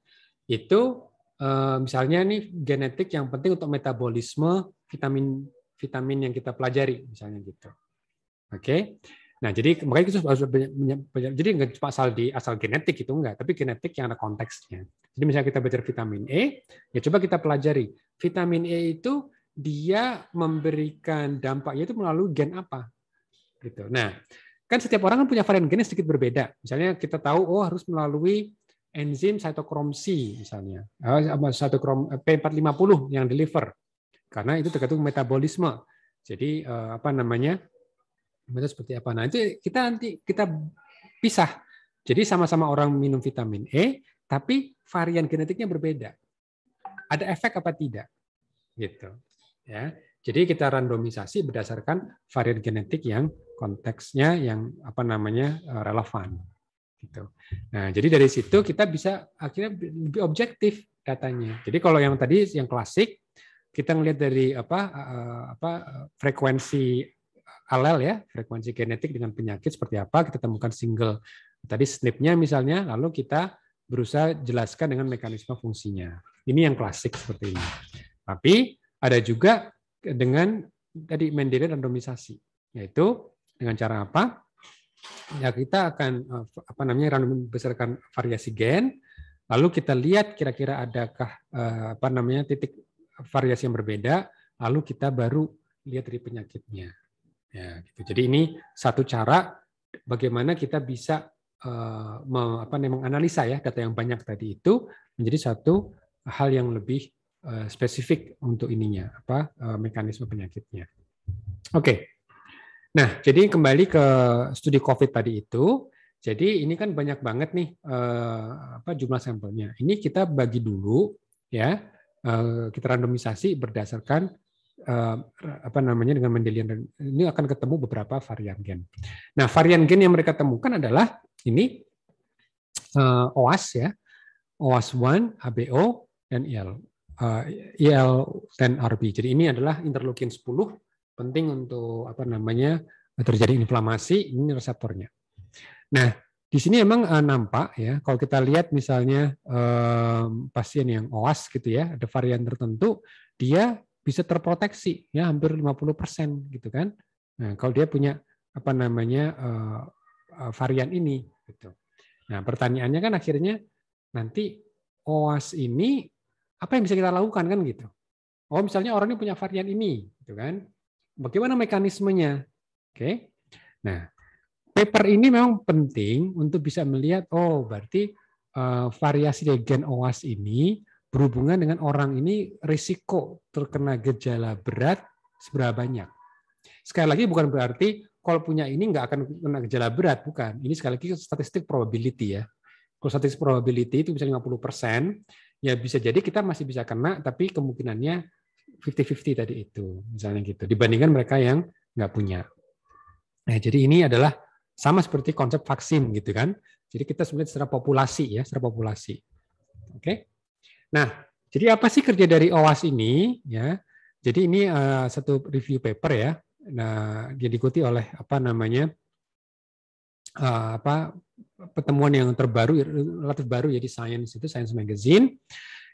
Itu Eh, misalnya nih genetik yang penting untuk metabolisme vitamin vitamin yang kita pelajari misalnya gitu. Oke. Okay? Nah, jadi makanya kita harus jadi nggak cuma asal di asal genetik itu enggak, tapi genetik yang ada konteksnya. Jadi misalnya kita belajar vitamin E, ya coba kita pelajari. Vitamin E itu dia memberikan dampaknya itu melalui gen apa? Gitu. Nah, kan setiap orang kan punya varian gennya sedikit berbeda. Misalnya kita tahu oh harus melalui enzim cytochrom C misalnya, krom ah, eh, P450 yang deliver Karena itu tergantung metabolisme. Jadi eh, apa namanya? Itu seperti apa? Nah, itu kita nanti kita pisah. Jadi sama-sama orang minum vitamin E, tapi varian genetiknya berbeda. Ada efek apa tidak? Gitu. Ya. Jadi kita randomisasi berdasarkan varian genetik yang konteksnya yang apa namanya eh, relevan gitu. Nah, jadi dari situ kita bisa akhirnya lebih objektif datanya. Jadi kalau yang tadi yang klasik kita ngelihat dari apa eh, apa frekuensi alel ya, frekuensi genetik dengan penyakit seperti apa, kita temukan single tadi SNP-nya misalnya, lalu kita berusaha jelaskan dengan mekanisme fungsinya. Ini yang klasik seperti ini. Tapi ada juga dengan tadi Mendelian randomisasi, yaitu dengan cara apa? ya kita akan eh, apa namanya random besarkan variasi gen lalu kita lihat kira-kira adakah eh, apa namanya titik variasi yang berbeda lalu kita baru lihat dari penyakitnya ya gitu jadi ini satu cara bagaimana kita bisa eh, apa namanya menganalisa ya data yang banyak tadi itu menjadi satu hal yang lebih spesifik untuk ininya apa mekanisme penyakitnya oke okay. Nah, jadi kembali ke studi COVID tadi itu, jadi ini kan banyak banget nih eh, apa jumlah sampelnya. Ini kita bagi dulu ya, eh, kita randomisasi berdasarkan eh, apa namanya dengan mendelian ini akan ketemu beberapa varian gen. Nah, varian gen yang mereka temukan adalah ini eh, OAS ya, OAS1, ABO dan IL. Uh, eh, IL10RB. Jadi ini adalah interleukin 10 penting untuk apa namanya terjadi inflamasi ini reseptornya. Nah, di sini emang eh, nampak ya kalau kita lihat misalnya eh, pasien yang OAS gitu ya ada varian tertentu dia bisa terproteksi ya hampir 50% gitu kan nah kalau dia punya apa namanya eh, varian ini gitu nah pertanyaannya kan akhirnya nanti OAS ini apa yang bisa kita lakukan kan gitu oh misalnya orang ini punya varian ini gitu kan Bagaimana mekanismenya? Oke. Nah, paper ini memang penting untuk bisa melihat oh berarti uh, variasi gen OAS ini berhubungan dengan orang ini risiko terkena gejala berat seberapa banyak. Sekali lagi bukan berarti kalau punya ini nggak akan kena gejala berat, bukan. Ini sekali lagi statistik probability ya. Kalau statistik probability itu bisa 50 persen, ya bisa jadi kita masih bisa kena, tapi kemungkinannya 50-50 tadi itu, misalnya gitu. Dibandingkan mereka yang nggak punya. Nah, jadi ini adalah sama seperti konsep vaksin gitu kan. Jadi kita sebenarnya secara populasi ya, secara populasi. Oke. Nah, jadi apa sih kerja dari OAS ini ya? Jadi ini uh, satu review paper ya. Nah, dia diikuti oleh apa namanya? Uh, apa pertemuan yang terbaru relatif baru jadi Science itu Science Magazine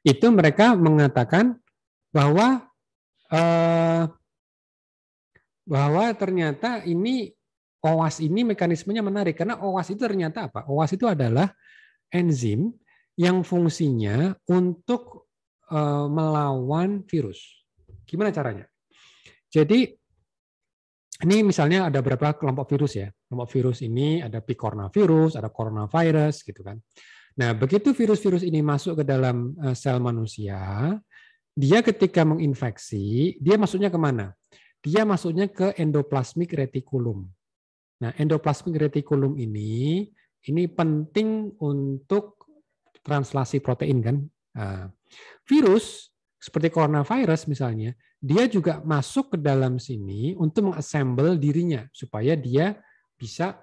itu mereka mengatakan bahwa Eh, bahwa ternyata ini OAS ini mekanismenya menarik karena OAS itu ternyata apa? OAS itu adalah enzim yang fungsinya untuk eh, melawan virus. Gimana caranya? Jadi ini misalnya ada beberapa kelompok virus ya. Kelompok virus ini ada picornavirus, ada coronavirus gitu kan. Nah, begitu virus-virus ini masuk ke dalam eh, sel manusia, dia ketika menginfeksi, dia masuknya kemana? Dia masuknya ke endoplasmic reticulum. Nah, endoplasmic reticulum ini ini penting untuk translasi protein kan. Ah, virus seperti coronavirus misalnya, dia juga masuk ke dalam sini untuk mengassemble dirinya supaya dia bisa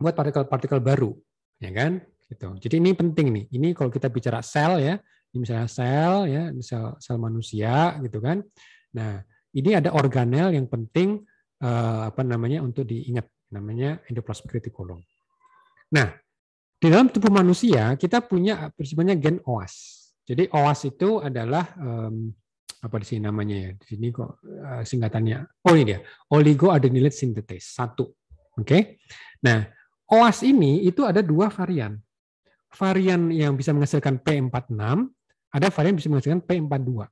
buat partikel-partikel baru, ya kan? Gitu. Jadi ini penting nih. Ini kalau kita bicara sel ya, ini misalnya sel ya, sel sel manusia gitu kan. Nah, ini ada organel yang penting eh, apa namanya untuk diingat namanya endoplasmic reticulum. Nah, di dalam tubuh manusia kita punya sebenarnya gen OAS. Jadi OAS itu adalah eh, apa di sini namanya ya? Di sini kok eh, singkatannya. Oh ini dia, oligoadenilate synthetase satu. Oke. Okay? Nah, OAS ini itu ada dua varian. Varian yang bisa menghasilkan P46 ada varian bisa menghasilkan P42.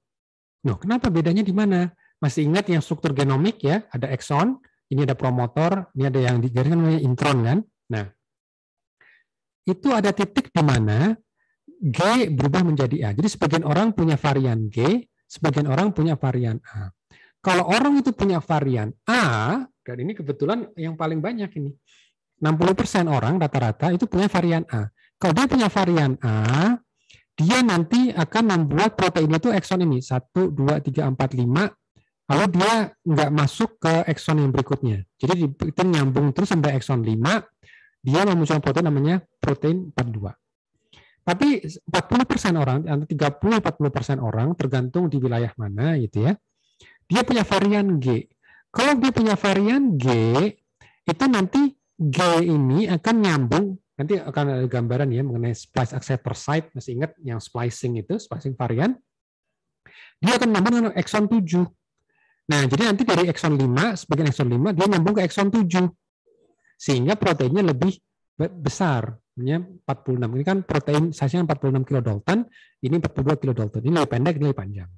Nah, kenapa bedanya di mana? Masih ingat yang struktur genomik ya, ada exon, ini ada promotor, ini ada yang digariskan namanya intron kan? Nah, itu ada titik di mana G berubah menjadi A. Jadi sebagian orang punya varian G, sebagian orang punya varian A. Kalau orang itu punya varian A, dan ini kebetulan yang paling banyak ini, 60% orang rata-rata itu punya varian A. Kalau dia punya varian A, dia nanti akan membuat protein itu exon ini 1, 2, 3, 4, 5 lalu dia nggak masuk ke exon yang berikutnya. Jadi itu nyambung terus sampai exon 5, dia memunculkan protein namanya protein 42. Tapi 40% orang, atau 30-40% orang tergantung di wilayah mana gitu ya, dia punya varian G. Kalau dia punya varian G, itu nanti G ini akan nyambung Nanti akan ada gambaran ya mengenai splice acceptor site. Masih ingat yang splicing itu, splicing varian. Dia akan nambah dengan exon 7. Nah, jadi nanti dari exon 5, sebagian exon 5, dia nyambung ke exon 7. Sehingga proteinnya lebih besar. 46. Ini kan protein size-nya 46 kilodalton, ini 42 kilodalton. Ini lebih pendek, ini lebih panjang.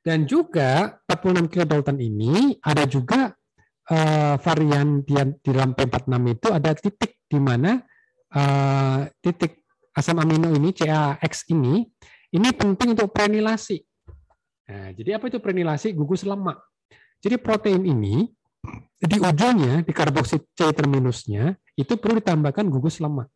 Dan juga 46 kilodalton ini ada juga eh, varian di, di dalam P46 itu ada titik di mana Eh, titik asam amino ini CAX ini ini penting untuk prenilasi. Nah, jadi apa itu prenilasi? Gugus lemak. Jadi protein ini di ujungnya di karboksit C terminusnya itu perlu ditambahkan gugus lemak.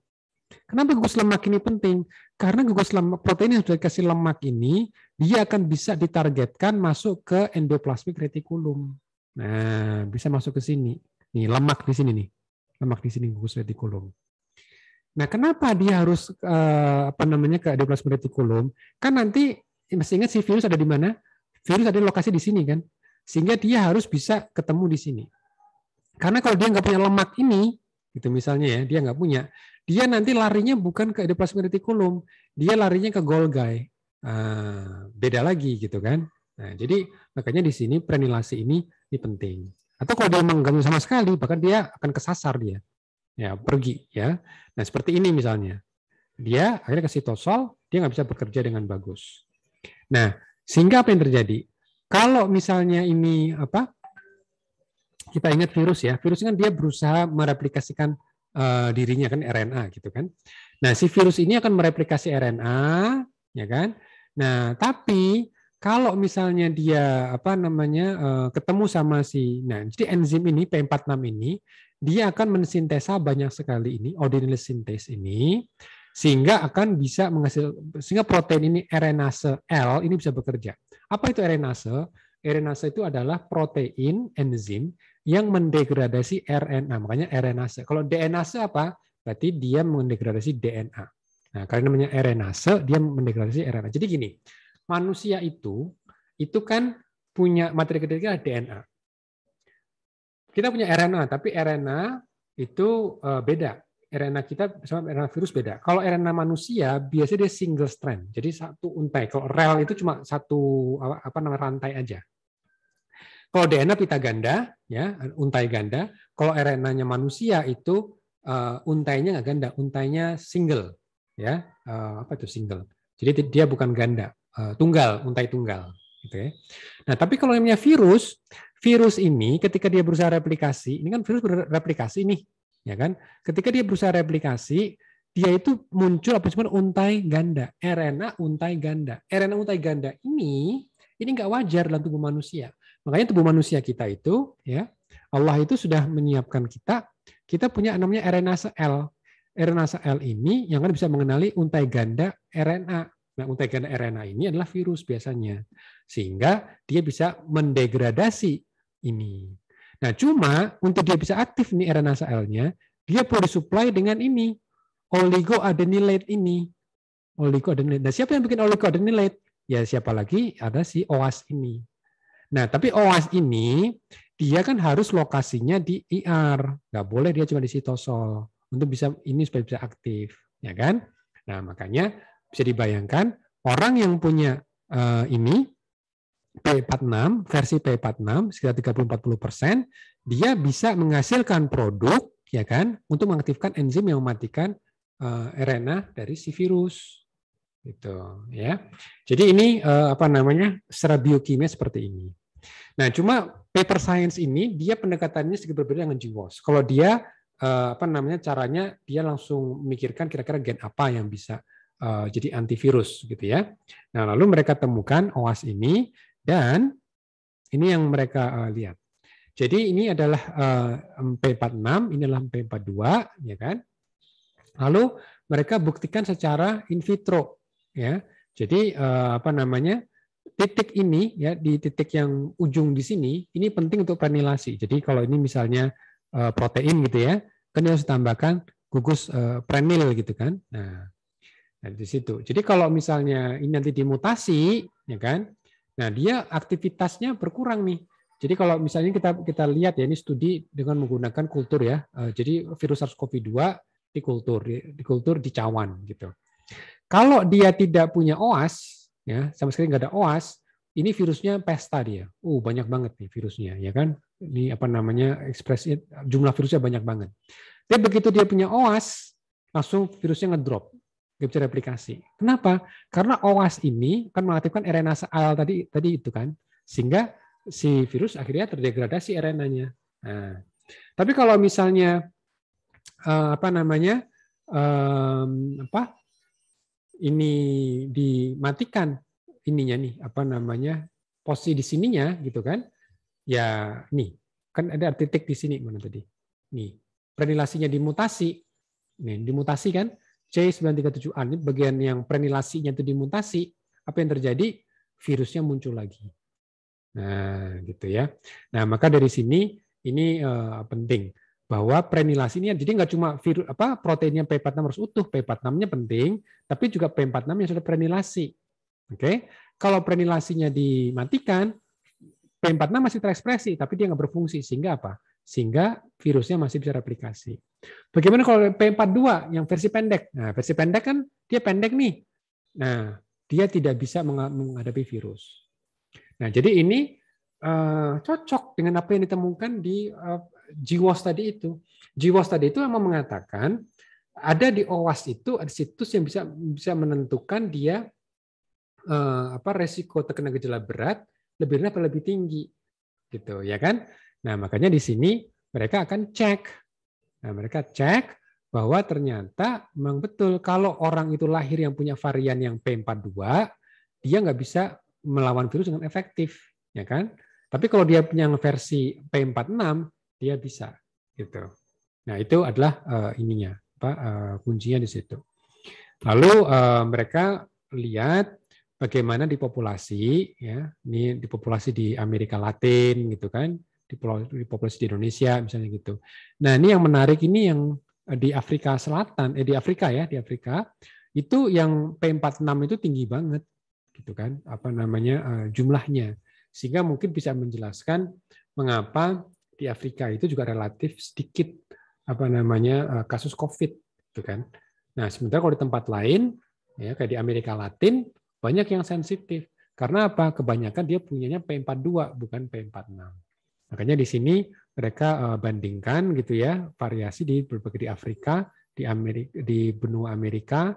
Kenapa gugus lemak ini penting? Karena gugus lemak protein yang sudah dikasih lemak ini dia akan bisa ditargetkan masuk ke endoplasmik retikulum Nah, bisa masuk ke sini. Nih lemak di sini nih. Lemak di sini gugus retikulum Nah, kenapa dia harus uh, apa namanya ke adeoplasma retikulum Kan nanti eh, masih ingat si virus ada di mana? Virus ada di lokasi di sini kan, sehingga dia harus bisa ketemu di sini. Karena kalau dia nggak punya lemak ini, gitu misalnya ya, dia nggak punya, dia nanti larinya bukan ke adeoplasma retikulum dia larinya ke Golgi. Uh, ah, beda lagi gitu kan. Nah, jadi makanya di sini prenilasi ini, ini penting. Atau kalau dia mengganggu sama sekali, bahkan dia akan kesasar dia ya pergi ya. Nah seperti ini misalnya, dia akhirnya kasih sitosol, dia nggak bisa bekerja dengan bagus. Nah sehingga apa yang terjadi? Kalau misalnya ini apa? Kita ingat virus ya, virus kan dia berusaha mereplikasikan uh, dirinya kan RNA gitu kan. Nah si virus ini akan mereplikasi RNA, ya kan? Nah tapi kalau misalnya dia apa namanya eh, ketemu sama si nah jadi enzim ini P46 ini dia akan mensintesa banyak sekali ini ordinal sintes ini sehingga akan bisa menghasil sehingga protein ini RNase L ini bisa bekerja. Apa itu RNase? RNase itu adalah protein enzim yang mendegradasi RNA. Makanya RNase. Kalau DNase apa? Berarti dia mendegradasi DNA. Nah, karena namanya RNase, dia mendegradasi RNA. Jadi gini, manusia itu itu kan punya materi genetiknya DNA kita punya RNA, tapi RNA itu eh, beda. RNA kita sama RNA virus beda. Kalau RNA manusia biasanya dia single strand, jadi satu untai. Kalau rel itu cuma satu apa, namanya rantai aja. Kalau DNA pita ganda, ya untai ganda. Kalau RNA-nya manusia itu uh, untainya nggak ganda, untainya single, ya uh, apa itu single. Jadi dia bukan ganda, uh, tunggal, untai tunggal. Gitu ya. Nah tapi kalau namanya virus, virus ini ketika dia berusaha replikasi, ini kan virus bereplikasi nih, ya kan? Ketika dia berusaha replikasi, dia itu muncul apa disebut untai ganda, RNA untai ganda. RNA untai ganda ini ini nggak wajar dalam tubuh manusia. Makanya tubuh manusia kita itu, ya Allah itu sudah menyiapkan kita, kita punya namanya RNA sel. RNA sel ini yang kan bisa mengenali untai ganda RNA. Nah, untai ganda RNA ini adalah virus biasanya. Sehingga dia bisa mendegradasi ini. Nah, cuma untuk dia bisa aktif nih era nya dia perlu supply dengan ini, adenylate ini. adenylate. Nah, siapa yang bikin adenylate? Ya, siapa lagi? Ada si OAS ini. Nah, tapi OAS ini dia kan harus lokasinya di ER, Nggak boleh dia cuma di sitosol untuk bisa ini supaya bisa aktif, ya kan? Nah, makanya bisa dibayangkan orang yang punya uh, ini P46, versi P46 sekitar 30-40 persen, dia bisa menghasilkan produk ya kan untuk mengaktifkan enzim yang mematikan uh, eh, RNA dari si virus gitu ya. Jadi ini uh, apa namanya secara biokimia seperti ini. Nah cuma paper science ini dia pendekatannya sedikit berbeda dengan GWAS. Kalau dia uh, apa namanya caranya dia langsung memikirkan kira-kira gen apa yang bisa jadi antivirus gitu ya. Nah lalu mereka temukan OAS ini dan ini yang mereka uh, lihat. Jadi ini adalah uh, p 46 ini adalah p 42 ya kan? Lalu mereka buktikan secara in vitro, ya. Jadi uh, apa namanya? titik ini ya di titik yang ujung di sini ini penting untuk penilasi. Jadi kalau ini misalnya uh, protein gitu ya, kan harus tambahkan gugus uh, prenil gitu kan. Nah, nah di situ. Jadi kalau misalnya ini nanti dimutasi ya kan, Nah, dia aktivitasnya berkurang nih. Jadi kalau misalnya kita kita lihat ya ini studi dengan menggunakan kultur ya. Eh, jadi virus SARS-CoV-2 di kultur di, kultur di cawan gitu. Kalau dia tidak punya OAS ya, sama sekali nggak ada OAS, ini virusnya pesta dia. Uh, banyak banget nih virusnya ya kan. Ini apa namanya ekspresi jumlah virusnya banyak banget. Tapi begitu dia punya OAS, langsung virusnya ngedrop. Capture replikasi. Kenapa? Karena OAS ini kan mengaktifkan RNA al tadi tadi itu kan, sehingga si virus akhirnya terdegradasi RNA-nya. Nah, tapi kalau misalnya eh, apa namanya apa ini dimatikan ininya nih apa namanya posisi di sininya gitu kan ya nih kan ada titik di sini mana tadi nih predilasinya dimutasi nih dimutasi kan C937A ini bagian yang prenilasinya itu dimutasi, apa yang terjadi? Virusnya muncul lagi. Nah, gitu ya. Nah, maka dari sini ini uh, penting bahwa prenilasi ini jadi nggak cuma virus apa proteinnya P46 harus utuh, P46-nya penting, tapi juga P46 yang sudah prenilasi. Oke. Okay? Kalau prenilasinya dimatikan, P46 masih terekspresi tapi dia nggak berfungsi sehingga apa? sehingga virusnya masih bisa replikasi. Bagaimana kalau P42 yang versi pendek? Nah, versi pendek kan dia pendek nih. Nah, dia tidak bisa menghadapi virus. Nah, jadi ini uh, cocok dengan apa yang ditemukan di uh, eh, GWAS tadi itu. GWAS tadi itu memang mengatakan ada di OWAS itu ada situs yang bisa bisa menentukan dia uh, apa resiko terkena gejala berat lebih rendah atau lebih tinggi gitu ya kan Nah, makanya di sini mereka akan cek. Nah, mereka cek bahwa ternyata memang betul kalau orang itu lahir yang punya varian yang P42, dia nggak bisa melawan virus dengan efektif, ya kan? Tapi kalau dia punya versi P46, dia bisa, gitu. Nah, itu adalah uh, ininya, pak uh, eh, kuncinya di situ. Lalu uh, mereka lihat bagaimana di populasi ya ini di populasi di Amerika Latin gitu kan di, populasi di Indonesia misalnya gitu. Nah ini yang menarik ini yang eh, di Afrika Selatan, eh di Afrika ya di Afrika itu yang P46 itu tinggi banget gitu kan apa namanya eh, jumlahnya sehingga mungkin bisa menjelaskan mengapa di Afrika itu juga relatif sedikit apa namanya eh, kasus COVID gitu kan. Nah sementara kalau di tempat lain ya kayak di Amerika Latin banyak yang sensitif karena apa kebanyakan dia punyanya P42 bukan P46 Makanya di sini mereka eh, bandingkan gitu ya variasi di berbagai di Afrika, di Amerika, di benua Amerika,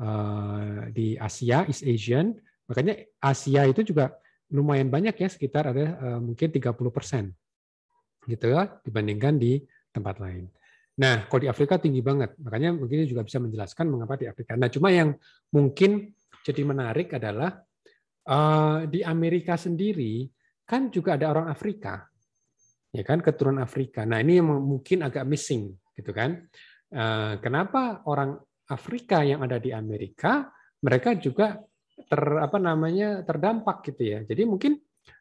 eh, di Asia, East Asian. Makanya Asia itu juga lumayan banyak ya sekitar ada eh, mungkin 30 persen gitu ya dibandingkan di tempat lain. Nah, kalau di Afrika tinggi banget, makanya mungkin juga bisa menjelaskan mengapa di Afrika. Nah, cuma yang mungkin jadi menarik adalah di Amerika sendiri kan juga ada orang Afrika ya kan keturunan Afrika. Nah ini yang mungkin agak missing, gitu kan? Eh, kenapa orang Afrika yang ada di Amerika mereka juga ter apa namanya terdampak gitu ya. Jadi mungkin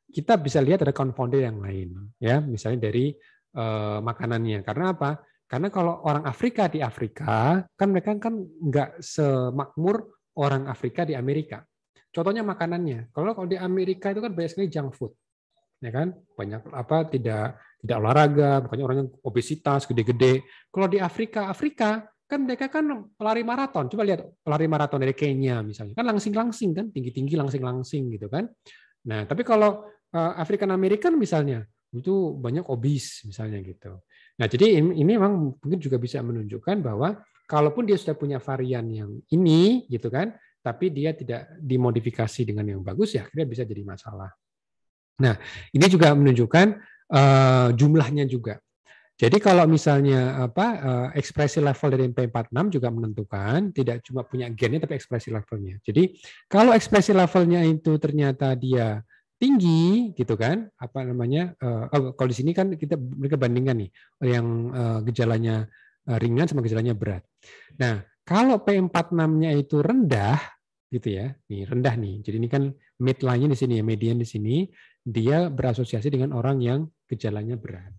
kita bisa lihat ada confounder yang lain, ya misalnya dari uh, makanannya. Karena apa? Karena kalau orang Afrika di Afrika kan mereka kan nggak semakmur orang Afrika di Amerika. Contohnya makanannya. Kalau kalau di Amerika itu kan banyak sekali junk food ya kan banyak apa tidak tidak olahraga orang orangnya obesitas gede-gede kalau di Afrika Afrika kan mereka kan lari maraton coba lihat lari maraton dari Kenya misalnya kan langsing-langsing kan tinggi-tinggi langsing-langsing gitu kan nah tapi kalau eh, African American misalnya itu banyak obes misalnya gitu nah jadi ini, memang mungkin juga bisa menunjukkan bahwa kalaupun dia sudah punya varian yang ini gitu kan tapi dia tidak dimodifikasi dengan yang bagus ya dia bisa jadi masalah Nah, ini juga menunjukkan uh, jumlahnya juga. Jadi kalau misalnya apa uh, ekspresi level dari MP46 juga menentukan tidak cuma punya gennya tapi ekspresi levelnya. Jadi kalau ekspresi levelnya itu ternyata dia tinggi gitu kan, apa namanya? Uh, oh, kalau di sini kan kita mereka bandingkan nih yang uh, gejalanya ringan sama gejalanya berat. Nah, kalau P46-nya itu rendah gitu ya. Nih rendah nih. Jadi ini kan midline-nya di sini ya, median di sini dia berasosiasi dengan orang yang gejalanya berat.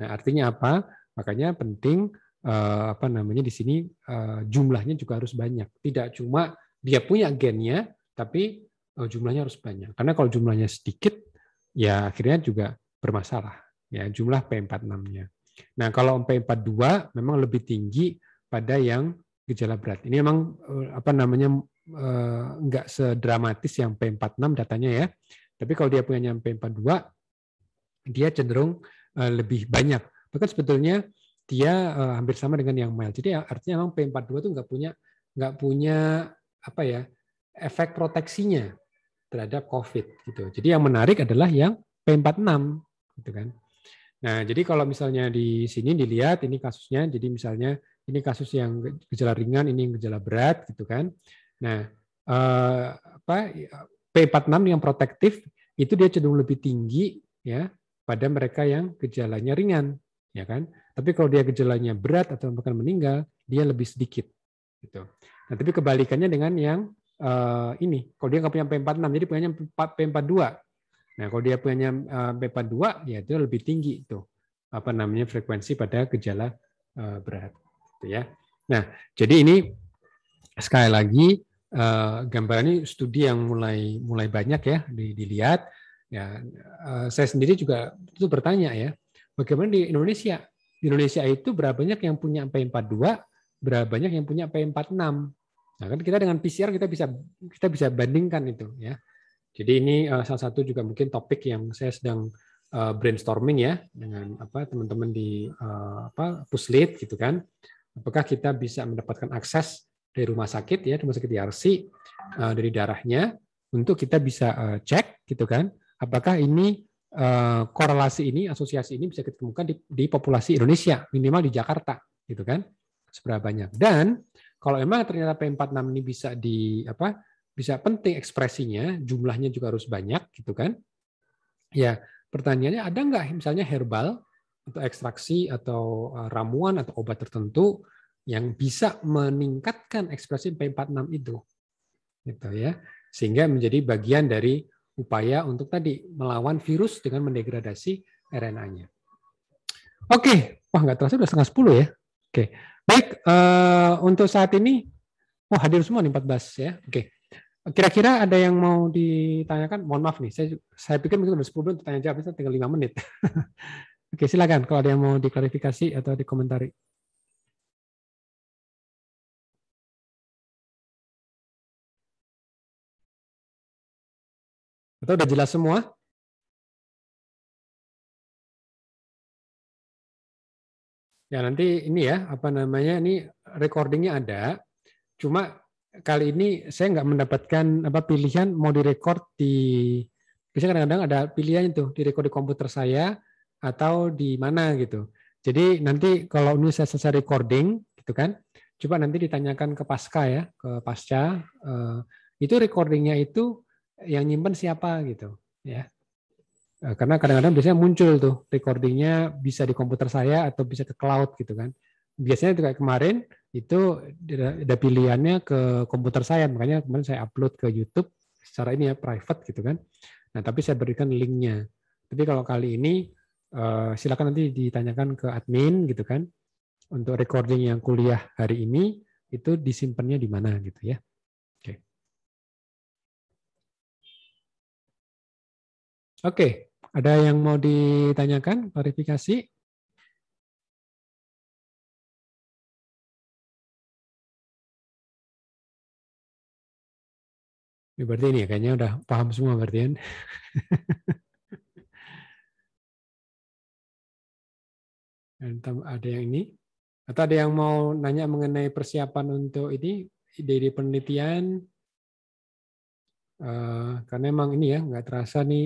Nah, artinya apa? Makanya penting eh, apa namanya di sini eh, jumlahnya juga harus banyak. Tidak cuma dia punya gennya, tapi eh, jumlahnya harus banyak. Karena kalau jumlahnya sedikit, ya akhirnya juga bermasalah. Ya jumlah P46-nya. Nah kalau P42 memang lebih tinggi pada yang gejala berat. Ini memang apa namanya nggak sedramatis yang P46 datanya ya. Tapi kalau dia punya nyampe 42, dia cenderung eh, lebih banyak. Bahkan sebetulnya dia eh, hampir sama dengan yang mild. Jadi artinya memang P42 itu nggak punya nggak punya apa ya efek proteksinya terhadap COVID gitu. Jadi yang menarik adalah yang P46 gitu kan. Nah, jadi kalau misalnya di sini dilihat ini kasusnya, jadi misalnya ini kasus yang gejala ringan, ini yang gejala berat gitu kan. Nah, eh, apa P46 yang protektif itu dia cenderung lebih tinggi ya pada mereka yang gejalanya ringan, ya kan? Tapi kalau dia gejalanya berat atau bahkan meninggal, dia lebih sedikit gitu. Nah, tapi kebalikannya dengan yang uh, ini, kalau dia nggak punya P46, jadi punya P42. Nah, kalau dia punya eh, P42, ya itu lebih tinggi itu apa namanya frekuensi pada gejala uh, berat, gitu ya. Nah, jadi ini sekali lagi Eh, Gambar ini studi yang mulai mulai banyak ya dilihat. Ya, eh, saya sendiri juga itu bertanya ya, bagaimana di Indonesia? Di Indonesia itu berapa banyak yang punya P42, berapa banyak yang punya P46? Nah, kan kita dengan PCR kita bisa kita bisa bandingkan itu ya. Jadi ini eh, salah satu juga mungkin topik yang saya sedang brainstorming ya dengan apa teman-teman di apa Puslit gitu kan. Apakah kita bisa mendapatkan akses dari rumah sakit ya rumah sakit IRC uh, eh, dari darahnya untuk kita bisa uh, cek gitu kan apakah ini uh, korelasi ini asosiasi ini bisa kita temukan di, di populasi Indonesia minimal di Jakarta gitu kan seberapa banyak dan kalau memang ternyata P46 ini bisa di apa bisa penting ekspresinya jumlahnya juga harus banyak gitu kan ya pertanyaannya ada nggak misalnya herbal atau ekstraksi atau ramuan atau obat tertentu yang bisa meningkatkan ekspresi P46 itu. Gitu ya. Sehingga menjadi bagian dari upaya untuk tadi melawan virus dengan mendegradasi RNA-nya. Oke, wah nggak terasa udah setengah sepuluh ya. Oke, baik uh, untuk saat ini, oh hadir semua nih 14 ya. Oke, kira-kira ada yang mau ditanyakan? Mohon maaf nih, saya saya pikir mungkin udah 10 menit tanya jawab, tinggal 5 menit. Oke, silakan kalau ada yang mau diklarifikasi atau dikomentari. Atau udah jelas semua? Ya nanti ini ya apa namanya ini recordingnya ada, cuma kali ini saya nggak mendapatkan apa pilihan mau direcord di biasanya kadang-kadang ada pilihan itu direcord di komputer saya atau di mana gitu. Jadi nanti kalau ini saya selesai recording gitu kan, coba nanti ditanyakan ke pasca ya ke pasca eh, itu recordingnya itu yang nyimpen siapa gitu ya eh, karena kadang-kadang biasanya muncul tuh recordingnya bisa di komputer saya atau bisa ke cloud gitu kan biasanya itu kayak kemarin itu ada pilihannya ke komputer saya makanya kemarin saya upload ke YouTube secara ini ya private gitu kan nah tapi saya berikan linknya tapi kalau kali ini eh, silakan nanti ditanyakan ke admin gitu kan untuk recording yang kuliah hari ini itu disimpannya di mana gitu ya Oke, ada yang mau ditanyakan, klarifikasi? Ya, berarti ini ya, kayaknya udah paham semua berarti kan? ada yang ini? Atau ada yang mau nanya mengenai persiapan untuk ini, ide-ide penelitian? Uh, karena emang ini ya, nggak terasa nih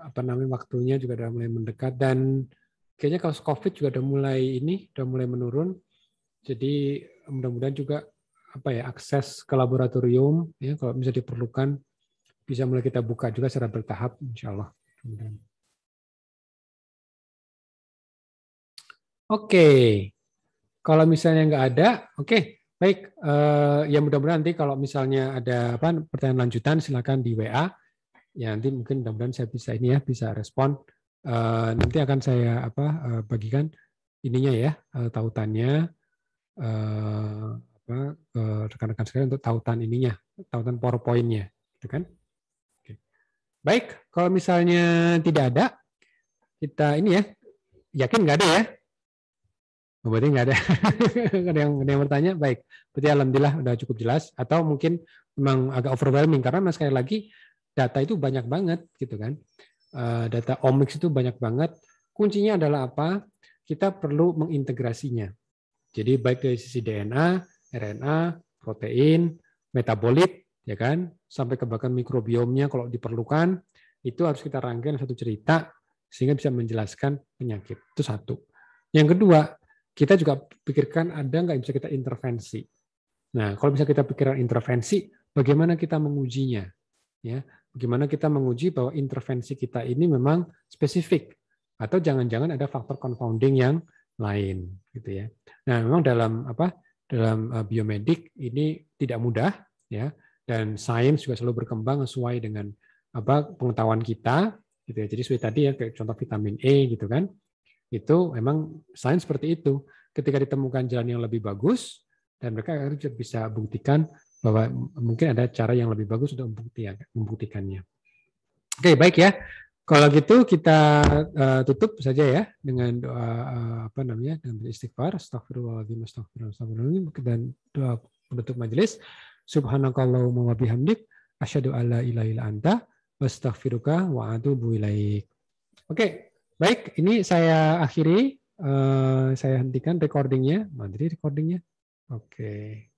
apa namanya waktunya juga sudah mulai mendekat dan kayaknya kalau COVID juga sudah mulai ini sudah mulai menurun. Jadi mudah-mudahan juga apa ya akses ke laboratorium ya kalau bisa diperlukan bisa mulai kita buka juga secara bertahap insya Allah. Oke, okay. kalau misalnya nggak ada, oke, okay. baik. Uh, ya mudah-mudahan nanti kalau misalnya ada apa pertanyaan lanjutan silakan di WA ya nanti mungkin mudah-mudahan saya bisa ini ya bisa respon eh, nanti akan saya apa eh, bagikan ininya ya eh, tautannya apa rekan-rekan sekalian untuk tautan ininya tautan powerpointnya gitu kan Oke. baik kalau misalnya tidak ada kita ini ya yakin nggak ada ya oh, berarti nggak ada ada yang ada yang bertanya baik berarti alhamdulillah udah cukup jelas atau mungkin memang agak overwhelming karena sekali lagi data itu banyak banget gitu kan. Eh, data omics itu banyak banget. Kuncinya adalah apa? Kita perlu mengintegrasinya. Jadi baik dari sisi DNA, RNA, protein, metabolit, ya kan, sampai ke bahkan mikrobiomnya kalau diperlukan, itu harus kita rangkaian satu cerita sehingga bisa menjelaskan penyakit. Itu satu. Yang kedua, kita juga pikirkan ada nggak bisa kita intervensi. Nah, kalau bisa kita pikirkan intervensi, bagaimana kita mengujinya? Ya, gimana kita menguji bahwa intervensi kita ini memang spesifik atau jangan-jangan ada faktor confounding yang lain gitu ya. Nah, memang dalam apa? dalam e, biomedik ini tidak mudah ya dan sains juga selalu berkembang sesuai dengan apa pengetahuan kita gitu ya. Jadi seperti tadi ya kayak contoh vitamin E gitu kan. Itu memang sains seperti itu. Ketika ditemukan jalan yang lebih bagus dan mereka bisa buktikan bahwa mungkin ada cara yang lebih bagus untuk membuktikannya. Oke, baik ya. Kalau gitu kita eh, tutup saja ya dengan doa uh, apa namanya dengan istighfar, astaghfirullahaladzim, astaghfirullahaladzim, dan doa penutup majelis. Subhanakallahumma wa bihamdik asyhadu alla ilaha illa anta astaghfiruka wa atubu ilaik. Oke, baik ini saya akhiri eh, saya hentikan recordingnya. Mandiri recordingnya. Oke.